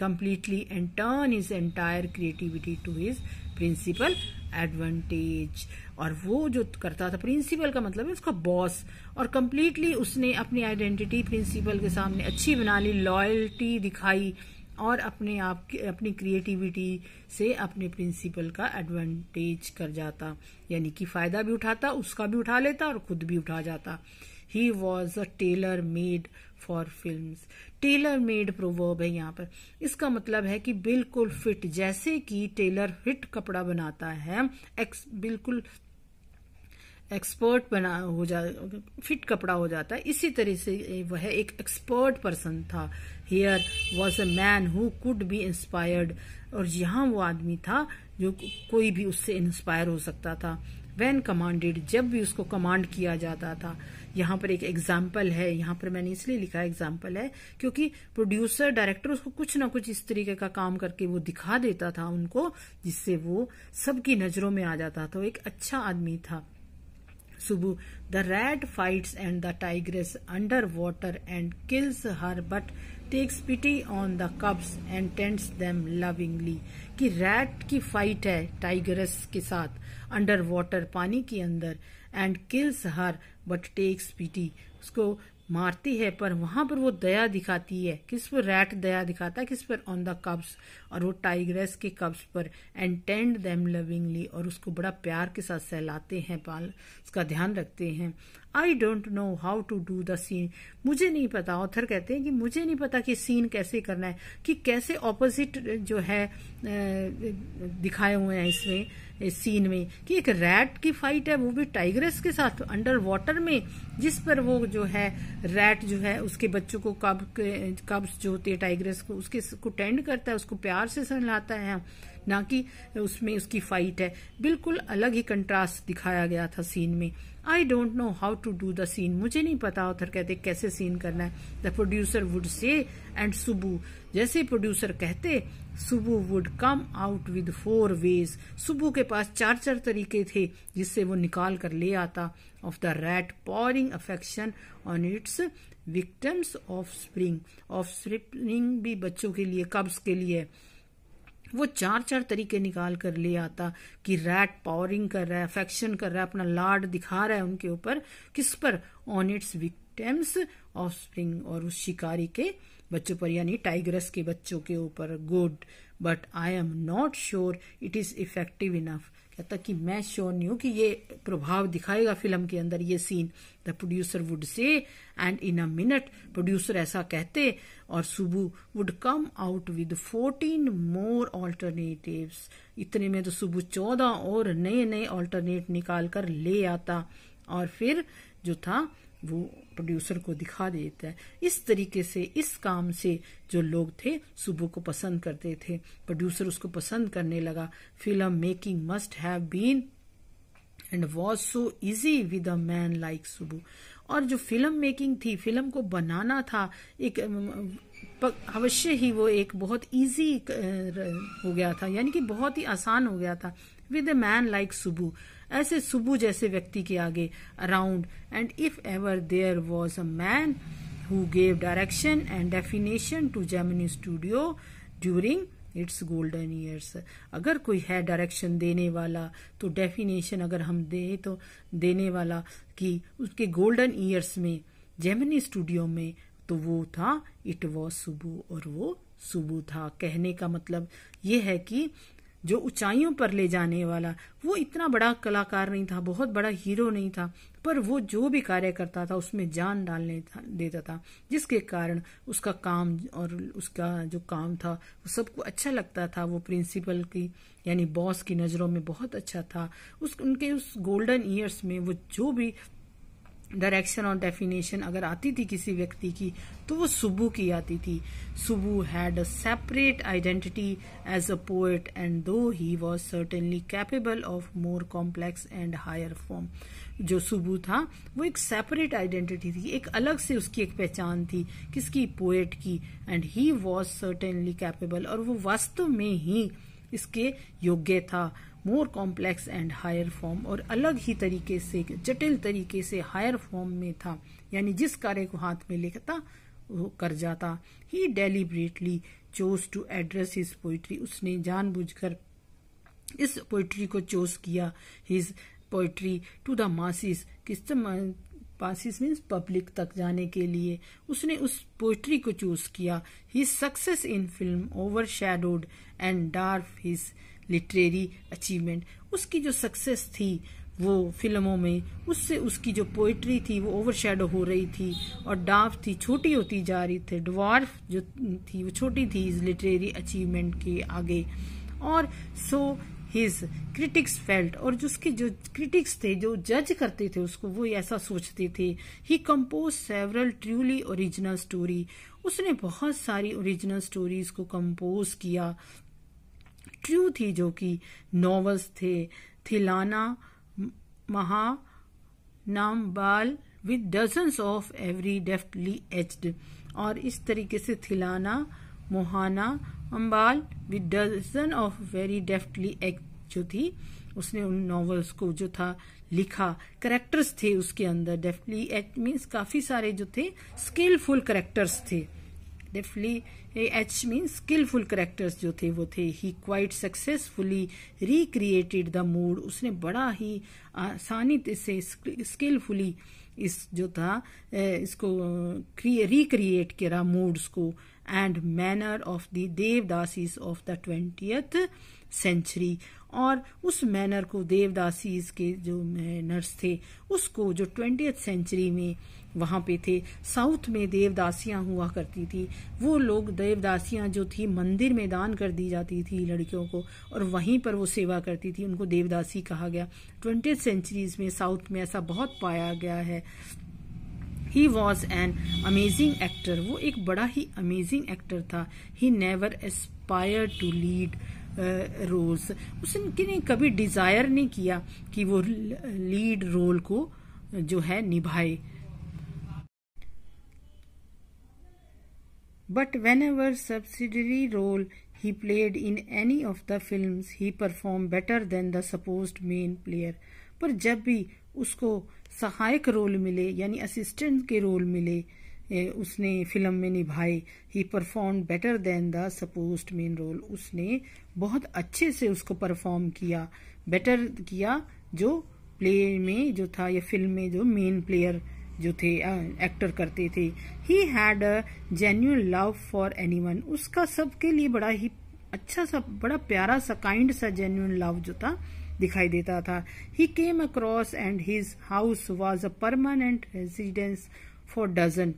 completely and turn his entire creativity to his principal advantage और वो जो करता था प्रिंसिपल का मतलब है उसका बॉस और कम्प्लीटली उसने अपनी आइडेंटिटी प्रिंसिपल के सामने अच्छी बना ली लॉयल्टी दिखाई और अपने आप अपनी क्रिएटिविटी से अपने प्रिंसिपल का एडवांटेज कर जाता यानी कि फायदा भी उठाता उसका भी उठा लेता और खुद भी उठा जाता he was a tailor made for film tailor made proverb है यहाँ पर इसका मतलब है कि बिल्कुल फिट जैसे कि टेलर फिट कपड़ा बनाता है एक्स बिल्कुल एक्सपर्ट बना हो जा फिट कपड़ा हो जाता है इसी तरह से वह एक एक्सपर्ट पर्सन था here was a man who could be inspired और यहाँ वो आदमी था जो कोई भी उससे इंस्पायर हो सकता था वैन कमांडेड जब भी उसको कमांड किया जाता था यहां पर एक एग्जाम्पल है यहाँ पर मैंने इसलिए लिखा एग्जाम्पल है क्योंकि प्रोड्यूसर डायरेक्टर उसको कुछ ना कुछ इस तरीके का काम करके वो दिखा देता था उनको जिससे वो सबकी नजरों में आ जाता था एक अच्छा आदमी था Subbu the rat fight and the tigress under water and kills her but takes pity on the cubs and tends them lovingly कि रैट की फाइट है टाइगरस के साथ अंडर वॉटर पानी के अंदर and kills her but takes pity उसको मारती है पर वहां पर वो दया दिखाती है किस पर रैट दया दिखाता है किस पर ऑन द कब्स और वो टाइग्रेस के कब्स पर एंटेंड देम लविंगली और उसको बड़ा प्यार के साथ सहलाते हैं पाल उसका ध्यान रखते हैं I don't know how to do the scene मुझे नहीं पता ऑथर कहते हैं कि मुझे नहीं पता कि सीन कैसे करना है कि कैसे ऑपोजिट जो है दिखाए हुए हैं इसमें सीन में कि एक रैट की फाइट है वो भी टाइग्रेस के साथ अंडर वाटर में जिस पर वो जो है रैट जो है उसके बच्चों को कब कब्स जो होती है टाइग्रेस को उसके को टेंड करता है उसको प्यार से सहलाता है ना कि उसमें उसकी फाइट है बिल्कुल अलग ही कंट्रास्ट दिखाया गया था सीन में I don't know how to do the scene मुझे नहीं पता ऑथर कहते कैसे सीन करना है the producer would say and Subbu जैसे प्रोड्यूसर कहते Subbu would come out with four ways Subbu के पास चार चार तरीके थे जिससे वो निकाल कर ले आता of the rat pouring affection on its victims offspring offspring भी बच्चों के लिए कब्स के लिए वो चार चार तरीके निकाल कर ले आता कि रैट पावरिंग कर रहा है फैक्शन कर रहा है अपना लाड दिखा रहा है उनके ऊपर किस पर on its victims offspring और उस शिकारी के बच्चों पर यानी टाइगरस के बच्चों के ऊपर good but I am not sure it is effective enough कहता कि मैं श्योर नहीं हूं कि ये प्रभाव दिखाएगा फिल्म के अंदर ये scene the producer would say and in a minute producer ऐसा कहते और Subbu would come out with fourteen more alternative इतने में तो सुबू चौदह और नए नए ऑल्टरनेट निकाल कर ले आता और फिर जो था वो प्रोड्यूसर को दिखा देता है इस तरीके से इस काम से जो लोग थे सुबह को पसंद करते थे प्रोड्यूसर उसको पसंद करने लगा film making must have been and was so easy with a man like Subbu और जो फिल्म मेकिंग थी फिल्म को बनाना था एक अवश्य ही वो एक बहुत इजी हो गया था यानी कि बहुत ही आसान हो गया था with a man like Subbu ऐसे सुबू जैसे व्यक्ति के आगे around and if ever there was a man who gave direction and definition to Gemini studio during its golden years अगर कोई है डायरेक्शन देने वाला तो डेफिनेशन अगर हम दे तो देने वाला कि उसके गोल्डन ईयर्स में जेमिनी स्टूडियो में तो वो था इट वॉज सुबू और वो सुबू था कहने का मतलब ये है कि जो ऊंचाइयों पर ले जाने वाला वो इतना बड़ा कलाकार नहीं था बहुत बड़ा हीरो नहीं था पर वो जो भी कार्य करता था उसमें जान डालने था, देता था जिसके कारण उसका काम और उसका जो काम था वो सबको अच्छा लगता था वो प्रिंसिपल की यानी बॉस की नज़रों में बहुत अच्छा था उस उनके उस गोल्डन ईयर्स में वो जो भी डायरेक्शन और डेफिनेशन अगर आती थी किसी व्यक्ति की तो वो सुबु की आती थी Subbu had a separate identity as a poet and though he was certainly capable of more complex and higher form जो सुबु था वो एक सेपरेट आइडेंटिटी थी एक अलग से उसकी एक पहचान थी किसकी पोएट की and he was certainly capable और वो वास्तव में ही इसके योग्य था more complex and higher form और अलग ही तरीके से जटिल तरीके से हायर फॉर्म में था यानी जिस कार्य को हाथ में लेता वो कर जाता he deliberately chose to address his poetry उसने जानबूझकर इस पोइट्री को चोज किया his poetry to the masses किस पासिस मीन्स पब्लिक तक जाने के लिए उसने उस पोइट्री को चूज किया his success in film overshadowed and dwarfed his literary achievement उसकी जो सक्सेस थी वो फिल्मों में उससे उसकी जो पोइट्री थी वो ओवरशेडो हो रही थी और डाफ थी छोटी होती जा रही थी डवार्फ जो थी वो छोटी थी इस लिटरेरी अचीवमेंट के आगे और सो हिज क्रिटिक्स फेल्ट और जो उसके जो क्रिटिक्स थे जो जज करते थे उसको वो ऐसा सोचते थे he compose several truly original story उसने बहुत सारी ओरिजिनल स्टोरीज को कंपोज किया ट्रू थी जो कि नॉवल्स थे Thillana Mohanambal with dozens of very deftly etched और इस तरीके से Thillana Mohanambal with dozen of very deftly etched जो थी उसने उन नॉवल्स को जो था लिखा करेक्टर्स थे उसके अंदर डेफ्टली एक्ट मीन्स काफी सारे जो थे स्किलफुल करेक्टर्स थे deftly etched mean skilful characters जो थे वो थे he quite successfully recreated the mood उसने बड़ा ही आसानी से स्किलफुली इस जो था इसको रिक्रिएट करा मूड्स को and manner of the devadasis of the twentieth century और उस मैनर को देवदासीज के जो नर्स थे उसको जो ट्वेंटियथ सेंचुरी में वहाँ पे थे साउथ में देवदासियाँ हुआ करती थी वो लोग देवदासियाँ जो थी मंदिर में दान कर दी जाती थी लड़कियों को और वहीं पर वो सेवा करती थी उनको देवदासी कहा गया ट्वेंटी सेंचुरीज में साउथ में ऐसा बहुत पाया गया है he was an amazing actor वो एक बड़ा ही अमेजिंग एक्टर था he never aspire to lead roles उसने कभी डिजायर नहीं किया कि वो लीड रोल को जो है निभाए But whenever subsidiary role he played in any of the films, he performed better than the supposed main player. पर जब भी उसको सहायक रोल मिले यानी असिस्टेंट के रोल मिले उसने फिल्म में निभाए he perform better than the supposed main role उसने बहुत अच्छे से उसको परफॉर्म किया बेटर किया जो प्ले में जो था या फिल्म में जो मेन प्लेयर जो थे एक्टर करते थे he had a genuine love for any उसका सबके लिए बड़ा ही अच्छा सा बड़ा प्यारा सा काइंड सा जेन्यून लव जो था दिखाई देता था he came across and his house was a permanent residence for dozen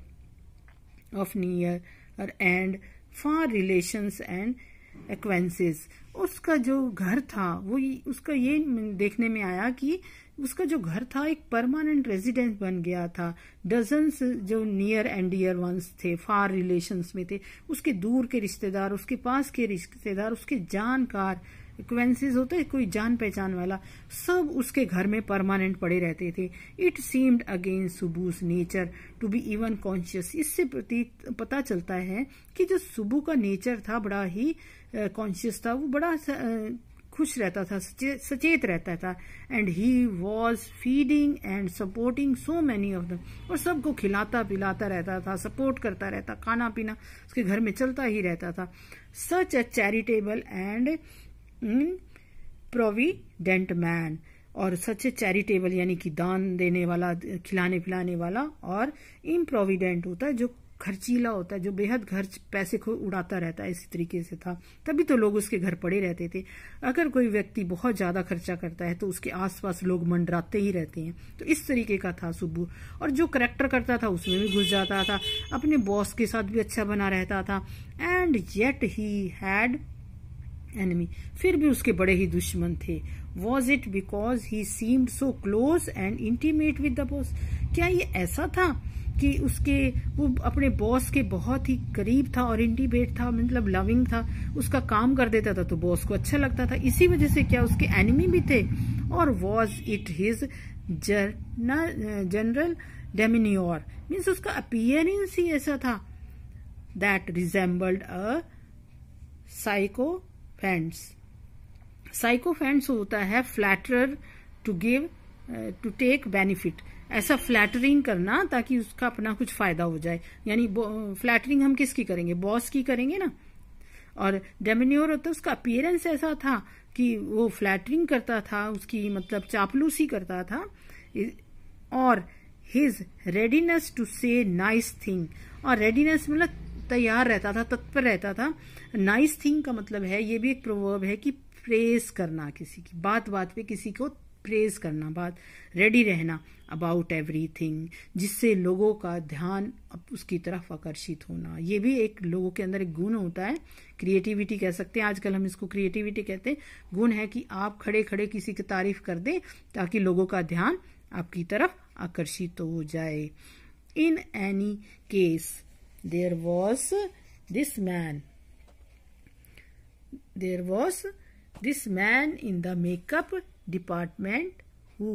of near and far relations and acquaintances उसका जो घर था वो उसका ये देखने में आया कि उसका जो घर था एक परमानेंट रेजिडेंस बन गया था डजन्स जो नियर एंड डियर वंस थे फार रिलेशंस में थे उसके दूर के रिश्तेदार उसके पास के रिश्तेदार उसके जानकार क्वेंसेज होते हैं कोई जान पहचान वाला सब उसके घर में परमानेंट पड़े रहते थे it seemed again Subbu's nature to be even conscious इससे प्रतीत पता चलता है कि जो सुबू का नेचर था बड़ा ही कॉन्शियस था वो बड़ा खुश रहता था सचे, सचेत रहता था and he was feeding and supporting so many of the और सबको खिलाता पिलाता रहता था सपोर्ट करता रहता खाना पीना उसके घर में चलता ही रहता था such a charitable and provident man और सच ए चैरिटेबल यानी कि दान देने वाला खिलाने पिलाने वाला और इम्प्रोविडेंट होता है जो खर्चीला होता है जो बेहद खर्च पैसे को उड़ाता रहता है इसी तरीके से था तभी तो लोग उसके घर पड़े रहते थे अगर कोई व्यक्ति बहुत ज्यादा खर्चा करता है तो उसके आसपास लोग मंडराते ही रहते हैं तो इस तरीके का था सुबू और जो करेक्टर करता था उसमें भी घुस जाता था अपने बॉस के साथ भी अच्छा बना रहता था and yet he had enemy फिर भी उसके बड़े ही दुश्मन थे was it because he seemed so close and intimate with the boss क्या ये ऐसा था कि उसके वो अपने बॉस के बहुत ही करीब था और इंटीबेट था मतलब लविंग था उसका काम कर देता था तो बॉस को अच्छा लगता था इसी वजह से क्या उसके एनिमी भी थे और was it his general demeanour means उसका अपियरेंस ही ऐसा था that resembled a sycophants sycophants होता है flatter to give to take benefit ऐसा फ्लैटरिंग करना ताकि उसका अपना कुछ फायदा हो जाए यानी फ्लैटरिंग हम किसकी करेंगे बॉस की करेंगे ना और डेमिन्योर होता उसका अपियरेंस ऐसा था कि वो फ्लैटरिंग करता था उसकी मतलब चापलूसी करता था और his readiness to say nice thing और रेडीनेस मतलब तैयार रहता था तत्पर रहता था नाइस थिंग का मतलब है ये भी एक प्रोवर्ब है कि प्रेस करना किसी की बात बात पे किसी को प्रेस करना बात रेडी रहना अबाउट एवरीथिंग जिससे लोगों का ध्यान उसकी तरफ आकर्षित होना ये भी एक लोगों के अंदर एक गुण होता है क्रिएटिविटी कह सकते हैं आजकल हम इसको क्रिएटिविटी कहते हैं गुण है कि आप खड़े खड़े किसी की तारीफ कर दें ताकि लोगों का ध्यान आपकी तरफ आकर्षित हो जाए in any case there was this man there was this man in the makeup department who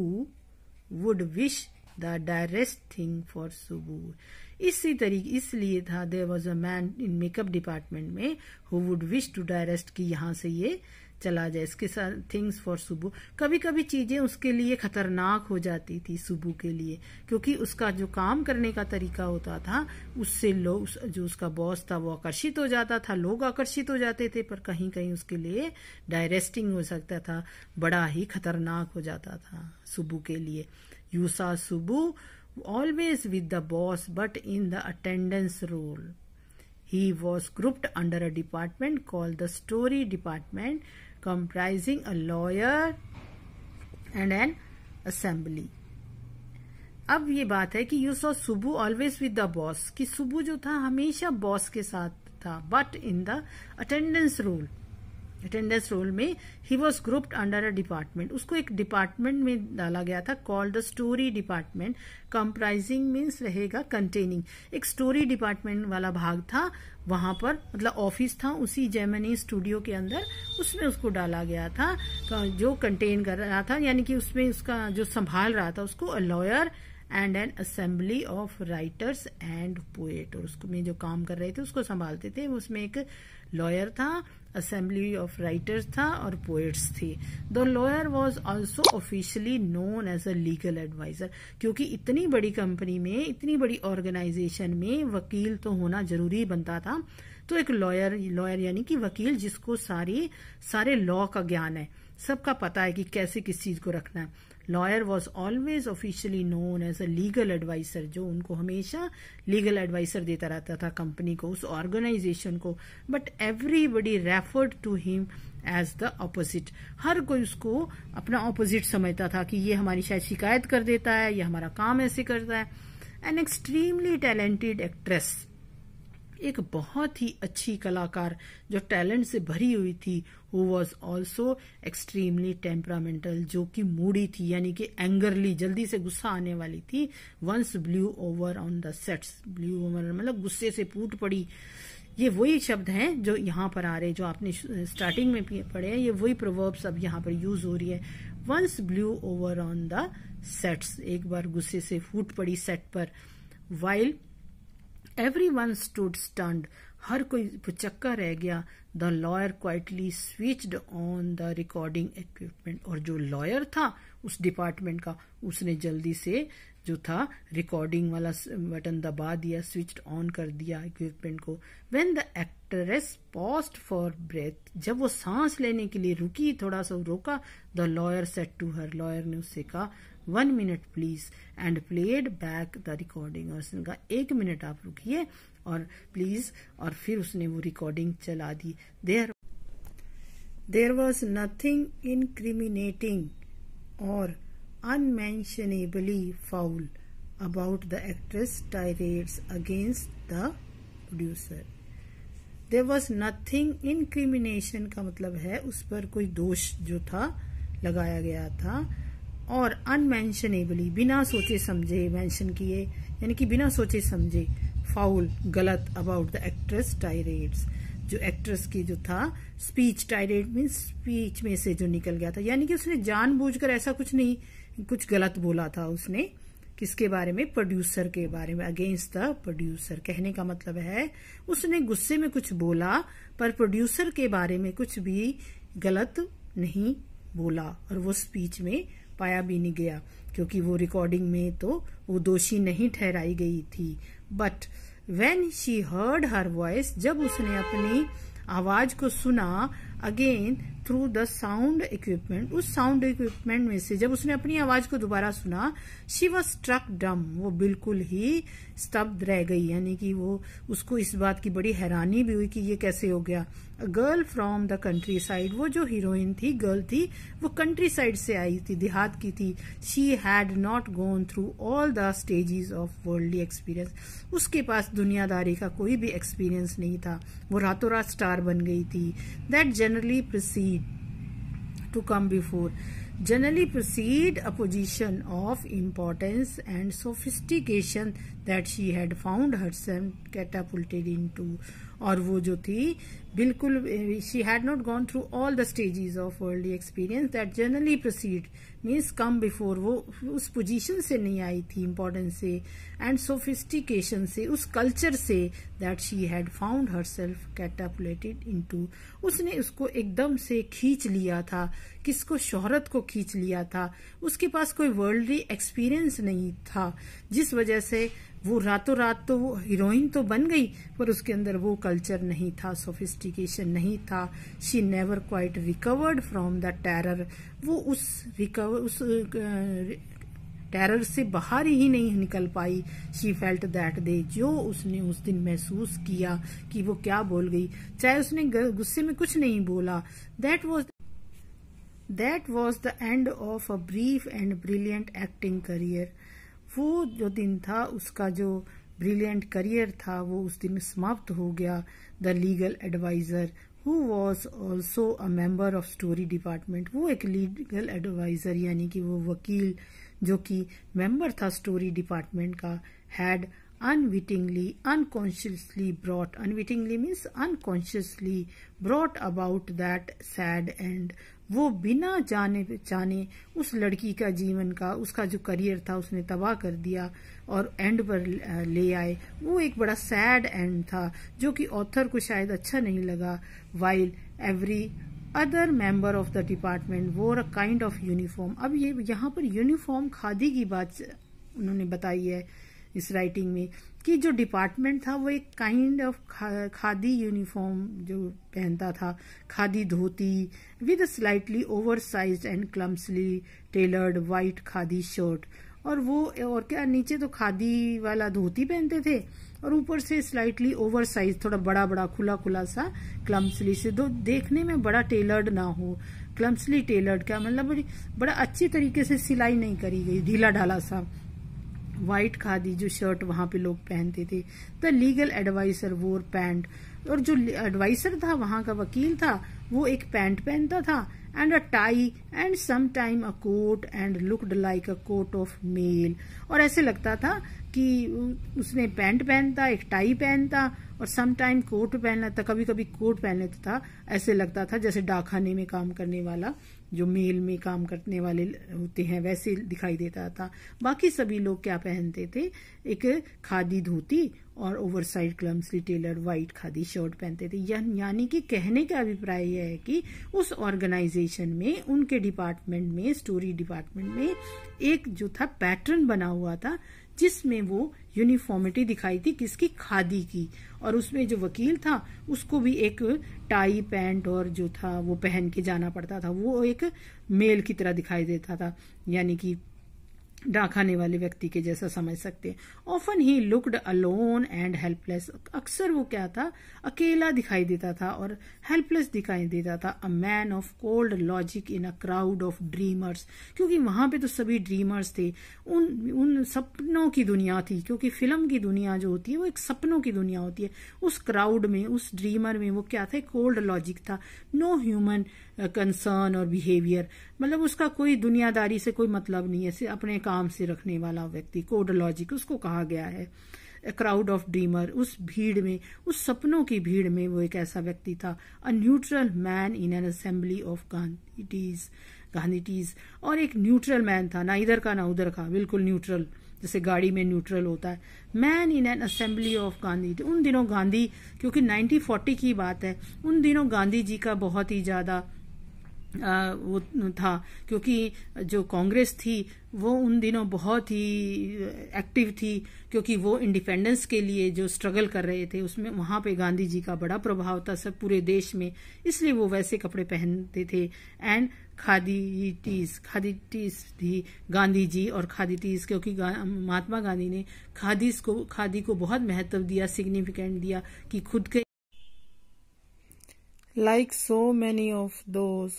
would wish the direst thing for Subbu इसी तरीके इसलिए था there was a man in makeup department में who would wish to direst कि यहाँ से ये चला जाए इसके साथ थिंग्स फॉर सुबह कभी कभी चीजें उसके लिए खतरनाक हो जाती थी सुबह के लिए क्योंकि उसका जो काम करने का तरीका होता था उससे लोग जो उसका बॉस था वो आकर्षित हो जाता था लोग आकर्षित हो जाते थे पर कहीं कहीं उसके लिए डायरेस्टिंग हो सकता था बड़ा ही खतरनाक हो जाता था सुबह के लिए you saw Subbu always with the boss but in the attendance roll He was grouped under a department called the story department comprising a lawyer and an assembly. अब ये बात है कि you saw Subbu always with the boss कि सुबू जो था हमेशा boss के साथ था but in the attendance rule attendance roll में he was grouped under a department उसको एक डिपार्टमेंट में डाला गया था called the story department comprising means रहेगा कंटेनिंग एक स्टोरी डिपार्टमेंट वाला भाग था वहां पर मतलब ऑफिस था उसी जर्मनी स्टूडियो के अंदर उसमें उसको डाला गया था जो कंटेन कर रहा था यानी कि उसमें उसका जो संभाल रहा था उसको a lawyer and an assembly of writers and poet और उसमें जो काम कर रहे थे उसको संभालते थे उसमें एक लॉयर था असेंबली ऑफ राइटर्स था और पोएट्स थी the lawyer was also officially known as a legal adviser क्योंकि इतनी बड़ी कंपनी में इतनी बड़ी ऑर्गेनाइजेशन में वकील तो होना जरूरी बनता था तो एक लॉयर लॉयर यानी कि वकील जिसको सारी सारे लॉ का ज्ञान है सबका पता है कि कैसे किस चीज को रखना है lawyer was always officially known as a legal adviser जो उनको हमेशा लीगल एडवाइसर देता रहता था कंपनी को उस ऑर्गेनाइजेशन को but everybody referred to him as the opposite हर कोई उसको अपना ऑपोजिट समझता था कि ये हमारी शायद शिकायत कर देता है ये हमारा काम ऐसे करता है एन एक्सट्रीमली टैलेंटेड एक्ट्रेस एक बहुत ही अच्छी कलाकार जो टैलेंट से भरी हुई थी who was also extremely temperamental जो कि मूडी थी यानी कि एंगरली जल्दी से गुस्सा आने वाली थी once blew over on the sets blew over मतलब गुस्से से फूट पड़ी ये वही शब्द हैं जो यहाँ पर आ रहे जो आपने स्टार्टिंग में पढ़े हैं ये वही प्रोवर्ब्स अब यहाँ पर यूज हो रही है once blew over on the sets एक बार गुस्से से फूट पड़ी सेट पर while everyone stood stunned हर कोई भुचक्का रह गया the lawyer quietly switched on the recording equipment और जो लॉयर था उस डिपार्टमेंट का उसने जल्दी से जो था रिकॉर्डिंग वाला बटन दबा दिया स्विच ऑन कर दिया इक्विपमेंट को when the actress paused for breath जब वो सांस लेने के लिए रुकी थोड़ा सा रोका the lawyer said to her lawyer ने उससे कहा one minute please and played back the recording और उसने कहा एक मिनट आप रुकिए और प्लीज और फिर उसने वो रिकॉर्डिंग चला दी there there was nothing incriminating और unmentionably foul about the actress tirades against the producer there was nothing incrimination का मतलब है उस पर कोई दोष जो था लगाया गया था और अनमेंशनेबली बिना सोचे समझे मेंशन किए यानी कि बिना सोचे समझे फाउल गलत अबाउट द एक्ट्रेस टायरेट्स जो एक्ट्रेस की जो था स्पीच टायरेट मीन स्पीच में से जो निकल गया था यानी कि उसने जानबूझकर ऐसा कुछ नहीं कुछ गलत बोला था उसने किसके बारे में प्रोड्यूसर के बारे में अगेंस्ट द प्रोड्यूसर कहने का मतलब है उसने गुस्से में कुछ बोला पर प्रोड्यूसर के बारे में कुछ भी गलत नहीं बोला और वो स्पीच में पाया भी नहीं गया क्योंकि वो रिकॉर्डिंग में तो वो दोषी नहीं ठहराई गई थी but when she heard her voice जब उसने अपनी आवाज को सुना again through the sound equipment उस साउंड इक्विपमेंट में से जब उसने अपनी आवाज को दोबारा सुना शी वॉज स्ट्रक डम वो बिल्कुल ही स्तब्ध रह गई यानी कि वो उसको इस बात की बड़ी हैरानी भी हुई कि ये कैसे हो गया a girl from the countryside वो जो हीरोइन थी गर्ल थी वो कंट्री साइड से आई थी देहात की थी she had not gone through all the stages of world experience उसके पास दुनियादारी का कोई भी एक्सपीरियंस नहीं था वो रातों रात स्टार बन गई थी that generally precede to come before generally precede a position of importance and sophistication that she had found herself catapulted into और वो जो थी बिल्कुल she had not gone through all the stages of worldly experience that generally proceed means come before वो उस position से नहीं आई थी इम्पोर्टेंस से एंड सोफिस्टिकेशन से उस कल्चर से that she had found herself catapulted into उसने उसको एकदम से खींच लिया था किसको शोहरत को खींच लिया था उसके पास कोई वर्ल्डली एक्सपीरियंस नहीं था जिस वजह से वो रातों रात तो वो हीरोइन तो बन गई पर उसके अंदर वो कल्चर नहीं था सोफिस्टिकेशन नहीं था she never quite recovered from the terror वो उस रिकवर उस टेरर से बाहर ही नहीं निकल पाई शी फेल्ट दैट दे जो उसने उस दिन महसूस किया कि वो क्या बोल गई चाहे उसने गुस्से में कुछ नहीं बोला that was that was the end of a brief and brilliant acting career वो जो दिन था उसका जो ब्रिलियंट करियर था वो उस दिन समाप्त हो गया the legal adviser who was also a member of story department वो एक लीगल एडवाइज़र यानी कि वो वकील जो कि मेम्बर था स्टोरी डिपार्टमेंट का had unwittingly unconsciously brought unwittingly means unconsciously brought about that sad end वो बिना जाने जाने उस लड़की का जीवन का उसका जो करियर था उसने तबाह कर दिया और एंड पर ले आए वो एक बड़ा सैड एंड था जो कि ऑथर को शायद अच्छा नहीं लगा while every other member of the department wore a kind of uniform अब ये यहाँ पर यूनिफॉर्म खादी की बात उन्होंने बताई है इस राइटिंग में उसकी जो डिपार्टमेंट था वो एक काइंड ऑफ खादी यूनिफॉर्म जो पहनता था khadi dhoti with slightly oversize and clumsily tailored white khadi shirt और वो और क्या नीचे तो खादी वाला धोती पहनते थे और ऊपर से स्लाइटली ओवर साइज थोड़ा बड़ा बड़ा खुला खुला सा क्लम्सली से दो देखने में बड़ा टेलर्ड ना हो क्लम्सली टेलर्ड क्या मतलब बड़ा अच्छी तरीके से सिलाई नहीं करी गई ढीला ढाला सा वाइट खादी जो शर्ट वहां पे लोग पहनते थे the legal adviser wore pant और जो एडवाइजर था वहां का वकील था वो एक पैंट पहनता था and a tie and sometime a coat and looked like a coat of mail और ऐसे लगता था कि उसने पैंट पहनता एक टाई पहनता और सम टाइम कोट पहन लेता कभी कभी कोट पहन लेता था ऐसे लगता था जैसे डाखाने में काम करने वाला जो मेल में काम करने वाले होते हैं वैसे दिखाई देता था बाकी सभी लोग क्या पहनते थे एक खादी धोती और oversize clumsily tailor white khadi shirt पहनते थे यानी कि कहने का अभिप्राय यह है कि उस ऑर्गेनाइजेशन में उनके डिपार्टमेंट में स्टोरी डिपार्टमेंट में एक जो था पैटर्न बना हुआ था जिसमें वो यूनिफॉर्मिटी दिखाई थी किसकी खादी की और उसमें जो वकील था उसको भी एक टाई पैंट और जो था वो पहन के जाना पड़ता था वो एक मेल की तरह दिखाई देता था यानी कि डाखाने वाले व्यक्ति के जैसा समझ सकते हैं often he looked alone and helpless अक्सर वो क्या था अकेला दिखाई देता था और हेल्पलेस दिखाई देता था a man of cold logic in a crowd of dreamers क्योंकि वहां पे तो सभी ड्रीमर्स थे उन उन सपनों की दुनिया थी क्योंकि फिल्म की दुनिया जो होती है वो एक सपनों की दुनिया होती है उस क्राउड में उस ड्रीमर में वो क्या था कोल्ड लॉजिक था नो ह्यूमन कंसर्न और बिहेवियर मतलब उसका कोई दुनियादारी से कोई मतलब नहीं है अपने काम से रखने वाला व्यक्ति कोडोलॉजिक उसको कहा गया है क्राउड ऑफ ड्रीमर उस भीड़ में उस सपनों की भीड़ में वो एक ऐसा व्यक्ति था a neutral man in an assembly of Gandhites Gandhites और एक न्यूट्रल मैन था ना इधर का ना उधर का बिल्कुल न्यूट्रल जैसे गाड़ी में न्यूट्रल होता है man in an assembly of Gandhi उन दिनों गांधी क्योंकि 1940 की बात है उन दिनों गांधी जी का बहुत ही ज्यादा वो था क्योंकि जो कांग्रेस थी वो उन दिनों बहुत ही एक्टिव थी क्योंकि वो इंडिपेंडेंस के लिए जो स्ट्रगल कर रहे थे उसमें वहां पे गांधी जी का बड़ा प्रभाव था सब पूरे देश में इसलिए वो वैसे कपड़े पहनते थे एंड खादी टीज खादी टीज थी गांधी जी और खादी टीज क्योंकि गा, महात्मा गांधी ने खादी को खादी को बहुत महत्व दिया सिग्निफिकेंट दिया कि खुद के like so many of those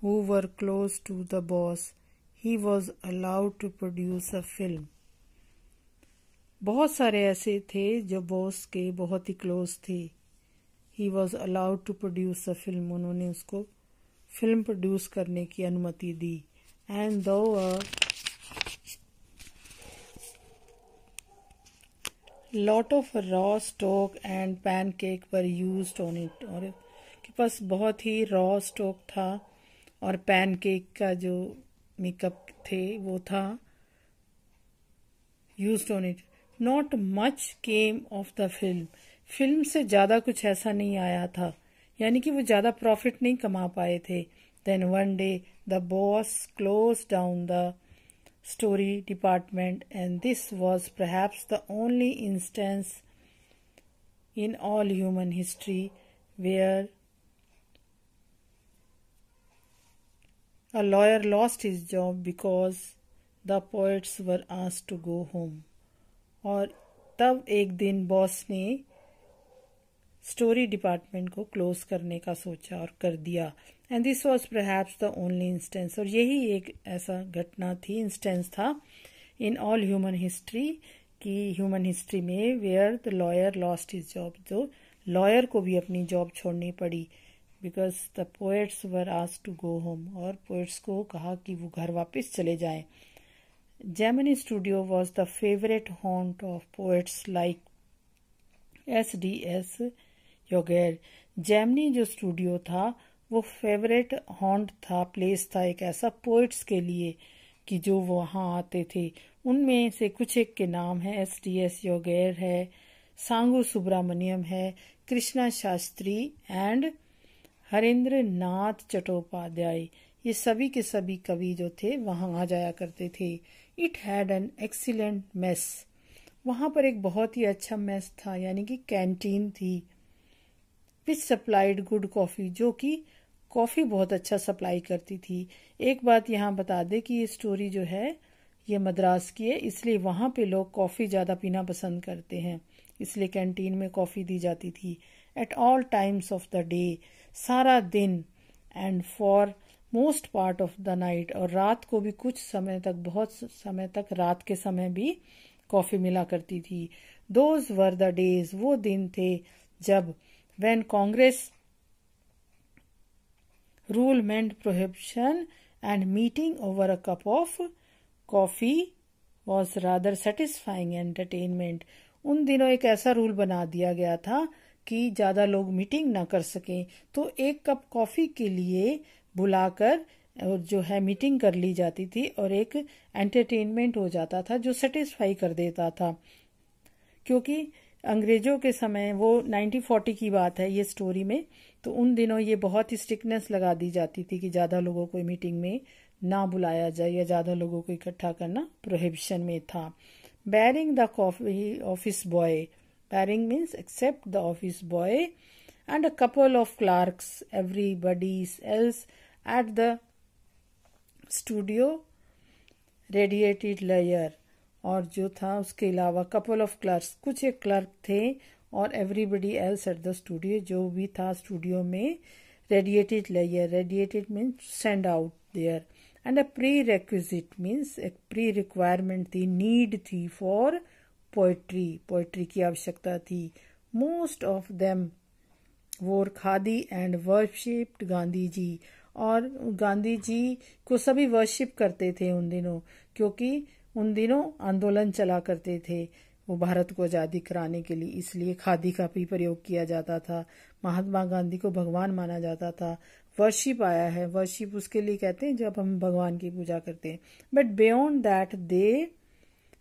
who were close to the boss, he was allowed to produce a film. बहुत सारे ऐसे थे जो बॉस के बहुत ही क्लोज थे he was allowed to produce a film उन्होंने उसको फिल्म प्रोड्यूस करने की अनुमति दी एंड दो lot of raw stock and pancake पर यूज ऑन इट और के पास बहुत ही रॉ स्टोक था और पैनकेक का जो मेकअप थे वो था use on it not much came of the film film से ज़्यादा कुछ ऐसा नहीं आया था यानी कि वो ज़्यादा प्रॉफिट नहीं कमा पाए थे then one day the boss close down the story department and this was perhaps the only instance in all human history where A lawyer lost his job because the poets were आस to go home और तब एक दिन boss ने story department को close करने का सोचा और कर दिया and this was perhaps the only instance और यही एक ऐसा घटना थी इंस्टेंस था इन ऑल ह्यूमन हिस्ट्री कि ह्यूमन हिस्ट्री में where the lawyer lost his job जो लॉयर को भी अपनी जॉब छोड़नी पड़ी बिकॉज द पोएट्स वर आज टू गो होम और पोएट्स को कहा कि वो घर वापस चले जाएं। Gemini studio was the favourite haunt of poets like S D S Yogiar Gemini जो स्टूडियो था वो फेवरेट हॉन्ट था प्लेस था एक ऐसा पोएट्स के लिए कि जो वहाँ आते थे उनमें से कुछ एक के नाम है एस डी एस योगेर है सांगू सुब्रमण्यम है कृष्णा शास्त्री एंड हरेंद्र नाथ चट्टोपाध्याय ये सभी के सभी कवि जो थे वहां आ जाया करते थे it had an excellent mess वहां पर एक बहुत ही अच्छा मेस था यानी कि कैंटीन थी विच सप्लाइड गुड कॉफ़ी जो कि कॉफ़ी बहुत अच्छा सप्लाई करती थी एक बात यहाँ बता दे कि ये स्टोरी जो है ये मद्रास की है इसलिए वहां पे लोग कॉफ़ी ज़्यादा पीना पसंद करते हैं इसलिए कैंटीन में कॉफ़ी दी जाती थी at all times of the day सारा दिन and for most part of the night और रात को भी कुछ समय तक बहुत समय तक रात के समय भी कॉफ़ी मिला करती थी दोज वर द डेज वो दिन थे जब when Congress rule meant prohibition and meeting over a cup of coffee was rather satisfying entertainment उन दिनों एक ऐसा रूल बना दिया गया था कि ज्यादा लोग मीटिंग ना कर सकें तो एक कप कॉफी के लिए बुलाकर जो है मीटिंग कर ली जाती थी और एक एंटरटेनमेंट हो जाता था जो सेटिस्फाई कर देता था क्योंकि अंग्रेजों के समय वो 1940 की बात है ये स्टोरी में तो उन दिनों ये बहुत ही स्ट्रिकनेस लगा दी जाती थी कि ज़्यादा लोगों को मीटिंग में ना बुलाया जाए या ज़्यादा लोगों को इकट्ठा करना प्रोहिबिशन में था bearing the coffee office boy. Bearing means except the office boy and a couple of clerks, everybody else at the studio radiated layer. और जो था उसके अलावा कपल ऑफ क्लर्क्स कुछ एक क्लर्क थे और everybody else at the studio जो भी था स्टूडियो में radiated layer radiated mean send out there and a prerequisite means a pre-requirement थी need थी for poetry poetry की आवश्यकता थी most of them wore khadi and worshipped Gandhi जी और गांधी जी को सभी वर्शिप करते थे उन दिनों क्योंकि उन दिनों आंदोलन चला करते थे वो भारत को आज़ादी कराने के लिए इसलिए खादी का भी प्रयोग किया जाता था महात्मा गांधी को भगवान माना जाता था वर्शिप आया है वर्शिप उसके लिए कहते हैं जब हम भगवान की पूजा करते हैं but beyond that they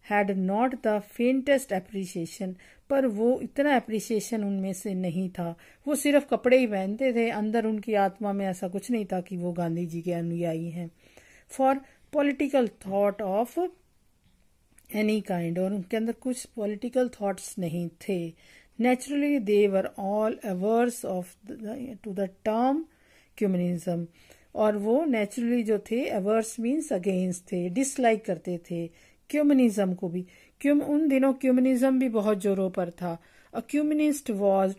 had not the faintest appreciation पर वो इतना एप्रिशिएशन उनमें से नहीं था वो सिर्फ कपड़े ही पहनते थे अंदर उनकी आत्मा में ऐसा कुछ नहीं था कि वो गांधी जी के अनुयायी हैं for political thought of any kind और उनके अंदर कुछ पॉलिटिकल थॉट्स नहीं थे naturally they were all averse of to the term communism और वो नेचुरली जो थे एवर्स मीन्स अगेंस्ट थे डिसलाइक करते थे क्यूमनिज्म को भी क्यूम उन दिनों क्यूमनिज्म भी बहुत जोरों पर था अ वॉज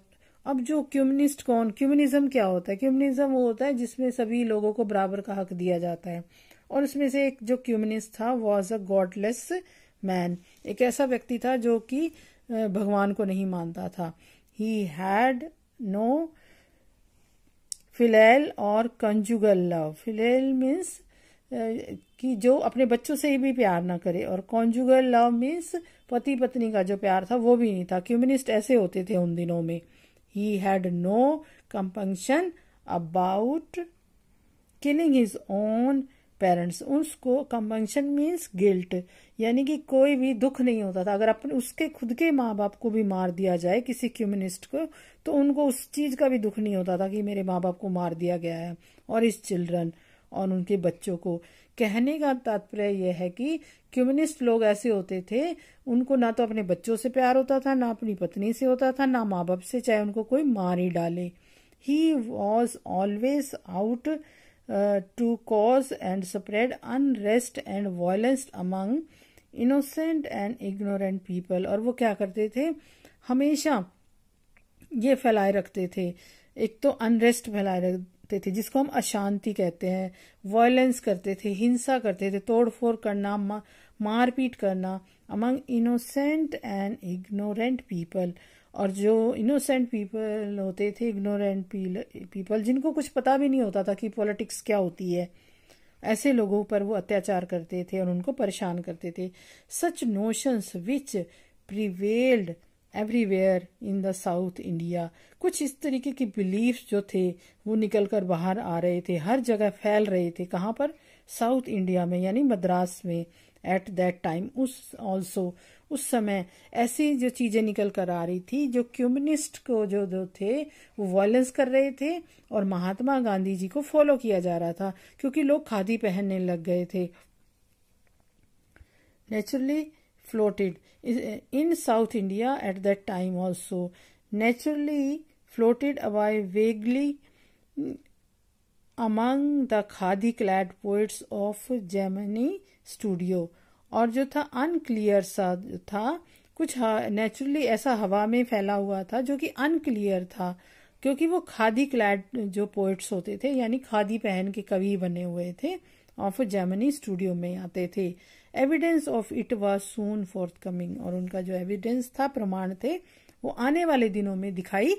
अब जो क्यूमनिस्ट कौन क्यूमनिज्म क्या होता है क्यूमनिज्म वो होता है जिसमें सभी लोगों को बराबर का हक दिया जाता है और उसमें से एक जो क्यूमनिस्ट था वॉज अ गॉडलेस मैन एक ऐसा व्यक्ति था जो कि भगवान को नहीं मानता था he had no no filial और कंजुगल लव फिलैल मीन्स कि जो अपने बच्चों से भी प्यार ना करे और कॉन्जुगल लव मीन्स पति पत्नी का जो प्यार था वो भी नहीं था क्यूमिनिस्ट ऐसे होते थे उन दिनों में he had no compunction about killing his own parents उसको कंपनशन मीन्स गिल्ट यानी कि कोई भी दुख नहीं होता था अगर अपने उसके खुद के माँ बाप को भी मार दिया जाए किसी क्यूमिनिस्ट को तो उनको उस चीज का भी दुख नहीं होता था कि मेरे माँ बाप को मार दिया गया है और इस चिल्ड्रन और उनके बच्चों को कहने का तात्पर्य यह है कि क्यूमिनिस्ट लोग ऐसे होते थे उनको ना तो अपने बच्चों से प्यार होता था ना अपनी पत्नी से होता था ना माँ बाप से चाहे उनको कोई मार ही डाले he was always out to cause and spread unrest and and among innocent and ignorant people और वो क्या करते थे हमेशा ये फैलाए रखते थे एक तो अनरेस्ट फैलाए रखते थे जिसको हम अशांति कहते हैं वायलेंस करते थे हिंसा करते थे तोड़फोड़ करना मारपीट करना among innocent and ignorant people और जो इनोसेंट पीपल होते थे इग्नोरेंट पीपल जिनको कुछ पता भी नहीं होता था कि पॉलिटिक्स क्या होती है ऐसे लोगों पर वो अत्याचार करते थे और उनको परेशान करते थे such notions which prevailed everywhere in the south India कुछ इस तरीके की बिलीफ जो थे वो निकल कर बाहर आ रहे थे हर जगह फैल रहे थे कहाँ पर साउथ इंडिया में यानी मद्रास में एट दैट टाइम उस ऑल्सो उस समय ऐसी जो चीजें निकल कर आ रही थी जो कम्युनिस्ट को जो दो थे वो वॉयलेंस कर रहे थे और महात्मा गांधी जी को फॉलो किया जा रहा था क्योंकि लोग खादी पहनने लग गए थे naturally floated in south India at that time also naturally floated away vaguely among the khadi clad poets of Gemini studio और जो था अनक्लियर सा था कुछ नेचुरली ऐसा हवा में फैला हुआ था जो कि अनक्लियर था क्योंकि वो खादी क्लैड जो पोइट्स होते थे यानी खादी पहन के कवि बने हुए थे ऑफ जर्मनी स्टूडियो में आते थे evidence of it was soon forthcoming और उनका जो एविडेंस था प्रमाण थे वो आने वाले दिनों में दिखाई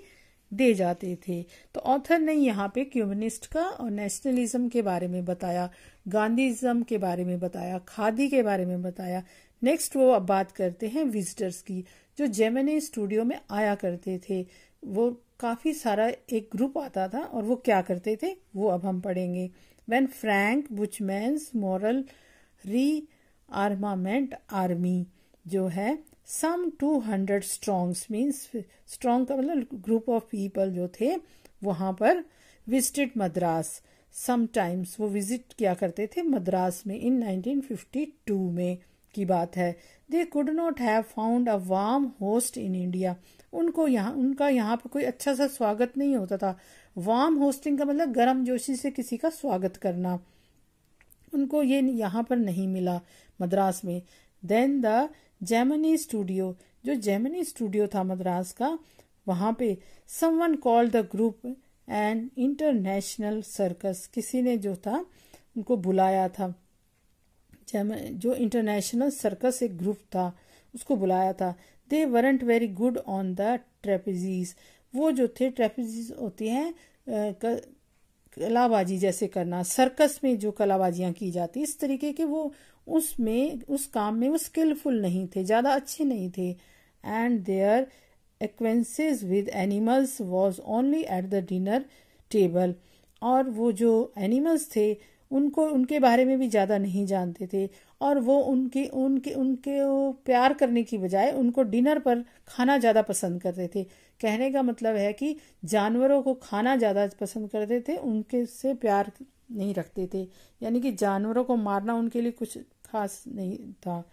दे जाते थे तो ऑथर ने यहाँ पे क्यूमनिस्ट का और नेशनलिज्म के बारे में बताया गांधीजम के बारे में बताया खादी के बारे में बताया नेक्स्ट वो अब बात करते हैं विजिटर्स की जो जेमिनी स्टूडियो में आया करते थे वो काफी सारा एक ग्रुप आता था और वो क्या करते थे वो अब हम पढ़ेंगे when Frank Buchman's moral rearmament army जो है some two hundred strongs means strong का मतलब ग्रुप ऑफ पीपल जो थे वहां पर विजिटेड मद्रास समटाइम्स वो विजिट किया करते थे मद्रास में इन 1952 में की बात है they could not have found a warm host in India उनको यहाँ उनका यहाँ पर कोई अच्छा सा स्वागत नहीं होता था वार्म होस्टिंग का मतलब गर्म जोशी से किसी का स्वागत करना उनको ये यहाँ पर नहीं मिला मद्रास में देन द जैमनी स्टूडियो जो जैमनी स्टूडियो था मद्रास का वहां पे someone called the group and international circus किसी ने जो था उनको बुलाया था जो इंटरनेशनल सर्कस एक ग्रुप था उसको बुलाया था they weren't very good on the trapeze वो जो थे ट्रेपीज होती हैं कलाबाजी जैसे करना सर्कस में जो कलाबाजियां की जाती इस तरीके के वो उसमें उस काम में वो स्किलफुल नहीं थे ज़्यादा अच्छे नहीं थे and their acquaintances with animals was only at the dinner table और वो जो एनिमल्स थे उनको उनके बारे में भी ज़्यादा नहीं जानते थे और वो उनके उनके उनके वो प्यार करने की बजाय उनको डिनर पर खाना ज़्यादा पसंद करते थे कहने का मतलब है कि जानवरों को खाना ज़्यादा पसंद करते थे उनके से प्यार नहीं रखते थे यानी कि जानवरों को मारना उनके लिए कुछ खास नहीं था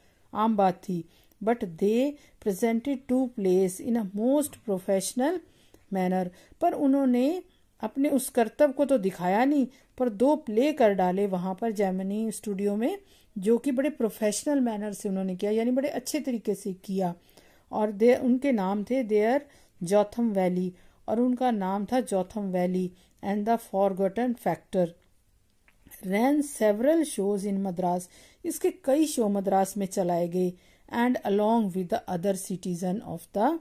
आम बात थी but they presented two plays in a most professional manner पर उन्होंने अपने उस कर्तव्य को तो दिखाया नहीं पर दो प्ले कर डाले वहां पर जर्मनी स्टूडियो में जो कि बड़े प्रोफेशनल मैनर से उन्होंने किया यानी बड़े अच्छे तरीके से किया और दे उनके नाम थे देयर जोथम वैली और उनका नाम था Jotham Valley and the forgotten factor ran several shows in Madras इसके कई शो मद्रास में चलाए गए and along with the other citizen of the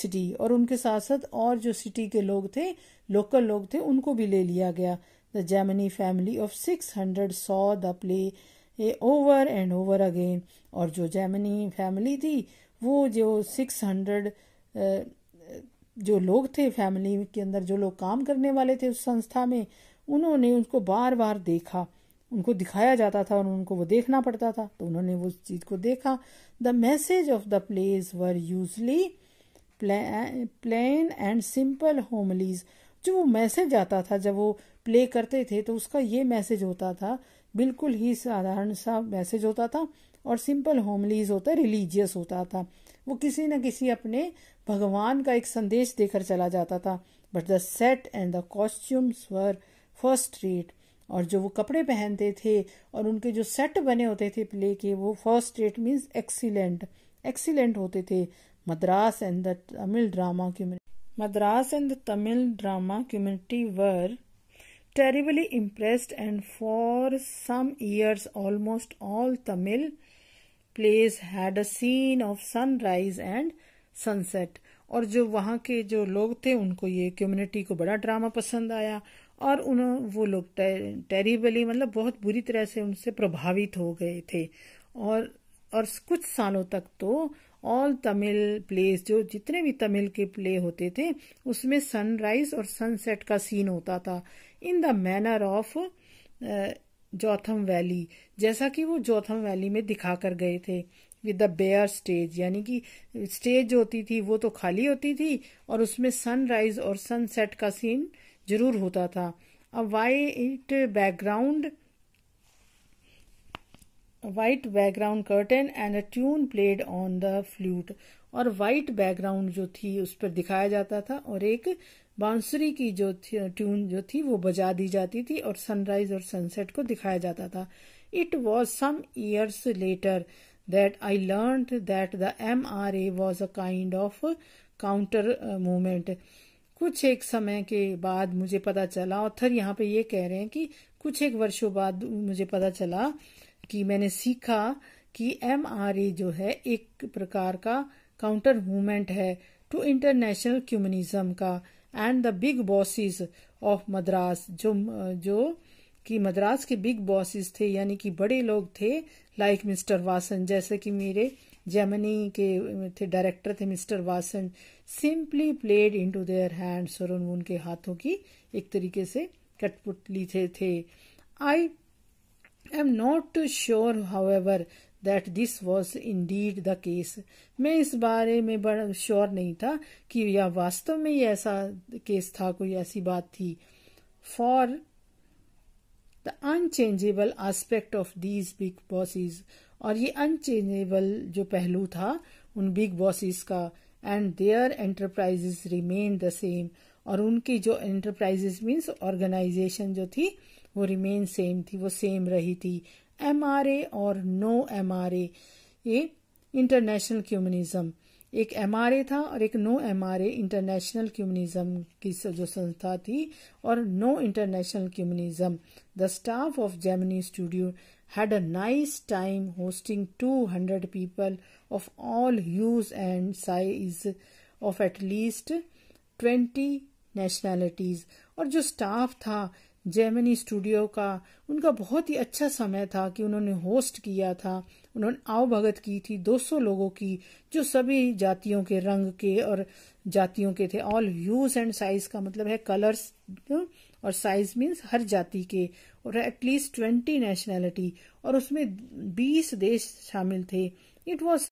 city और उनके साथ साथ और जो सिटी के लोग थे लोकल लोग थे उनको भी ले लिया गया the Gemini family of six hundred saw the play over and over again और जो जैमनी फैमिली थी वो जो सिक्स हंड्रेड जो लोग थे फैमिली के अंदर जो लोग काम करने वाले थे उस संस्था में उन्होंने उनको बार बार देखा उनको दिखाया जाता था और उनको वो देखना पड़ता था तो उन्होंने वो चीज को देखा the message of the plays were usually plain and simple homilies जो वो मैसेज आता था जब वो प्ले करते थे तो उसका ये मैसेज होता था बिल्कुल ही साधारण सा मैसेज होता था और सिंपल होमलीज होता रिलीजियस होता था वो किसी न किसी अपने भगवान का एक संदेश देकर चला जाता था but the set and the costumes were first rate और जो वो कपड़े पहनते थे और उनके जो सेट बने होते थे प्ले के वो first rate means excellent excellent होते थे Madras and the Tamil drama community Madras and the Tamil drama community were terribly impressed and for some years almost all Tamil plays had a scene of sunrise and sunset और जो वहां के जो लोग थे उनको ये कम्युनिटी को बड़ा ड्रामा पसंद आया और उन वो लोग टेरिबली मतलब बहुत बुरी तरह से उनसे प्रभावित हो गए थे और और कुछ सालों तक तो ऑल तमिल प्लेस जो जितने भी तमिल के प्ले होते थे उसमें सनराइज और सनसेट का सीन होता था in the manner of Jotham Valley जैसा कि वो जोथम वैली में दिखा कर गए थे विद द बेयर स्टेज यानी कि स्टेज होती थी वो तो खाली होती थी और उसमें सनराइज और सनसेट का सीन जरूर होता था अब white background white background curtain and a tune played on the flute और वाइट बैकग्राउंड जो थी उस पर दिखाया जाता था और एक बांसुरी की जो ट्यून जो थी वो बजा दी जाती थी और सनराइज और सनसेट को दिखाया जाता था it was some years later that I learn that the M R A was a kind of counter movement कुछ एक समय के बाद मुझे पता चला ऑथर यहाँ पे ये कह रहे हैं कि कुछ एक वर्षों बाद मुझे पता चला कि मैंने सीखा कि एम जो है एक प्रकार का काउंटर मूवमेंट है टू इंटरनेशनल क्यूमनिज्म का and the big bosses of Madras जो जो कि मद्रास के बिग बॉसिस थे यानी कि बड़े लोग थे लाइक मिस्टर वासन जैसे कि मेरे जर्मनी के थे डायरेक्टर थे mister Vasan simply played into their hand और उनके हाथों की एक तरीके से कटपुतली थे थे I I am not sure however that this was indeed the case मैं इस बारे में बड़ा श्योर नहीं था कि यह वास्तव में ये ऐसा केस था कोई ऐसी बात थी for the unchangeable aspect of these big bosses और ये अनचेंजेबल जो पहलू था उन बिग बॉसिस का and their enterprises remain the same और उनकी जो एंटरप्राइजेस मीन्स ऑर्गेनाइजेशन जो थी वो रिमेन सेम थी वो सेम रही थी एम और नो एम ये इंटरनेशनल क्यूमनिज्म एक एम था और एक नो एम इंटरनेशनल क्यूमनिज्म की जो संस्था थी और no international communism the staff of Gemini studio had a nice time hosting 200 people of all hues and size of at least 20 nationalities और जो स्टाफ था जेमिनी स्टूडियो का उनका बहुत ही अच्छा समय था कि उन्होंने होस्ट किया था उन्होंने आवभगत की थी 200 लोगों की जो सभी जातियों के रंग के और जातियों के थे ऑल यूज एंड साइज का मतलब है कलर्स और साइज मीन्स हर जाति के और एटलीस्ट ट्वेंटी नेशनैलिटी और उसमें बीस देश शामिल थे इट वॉज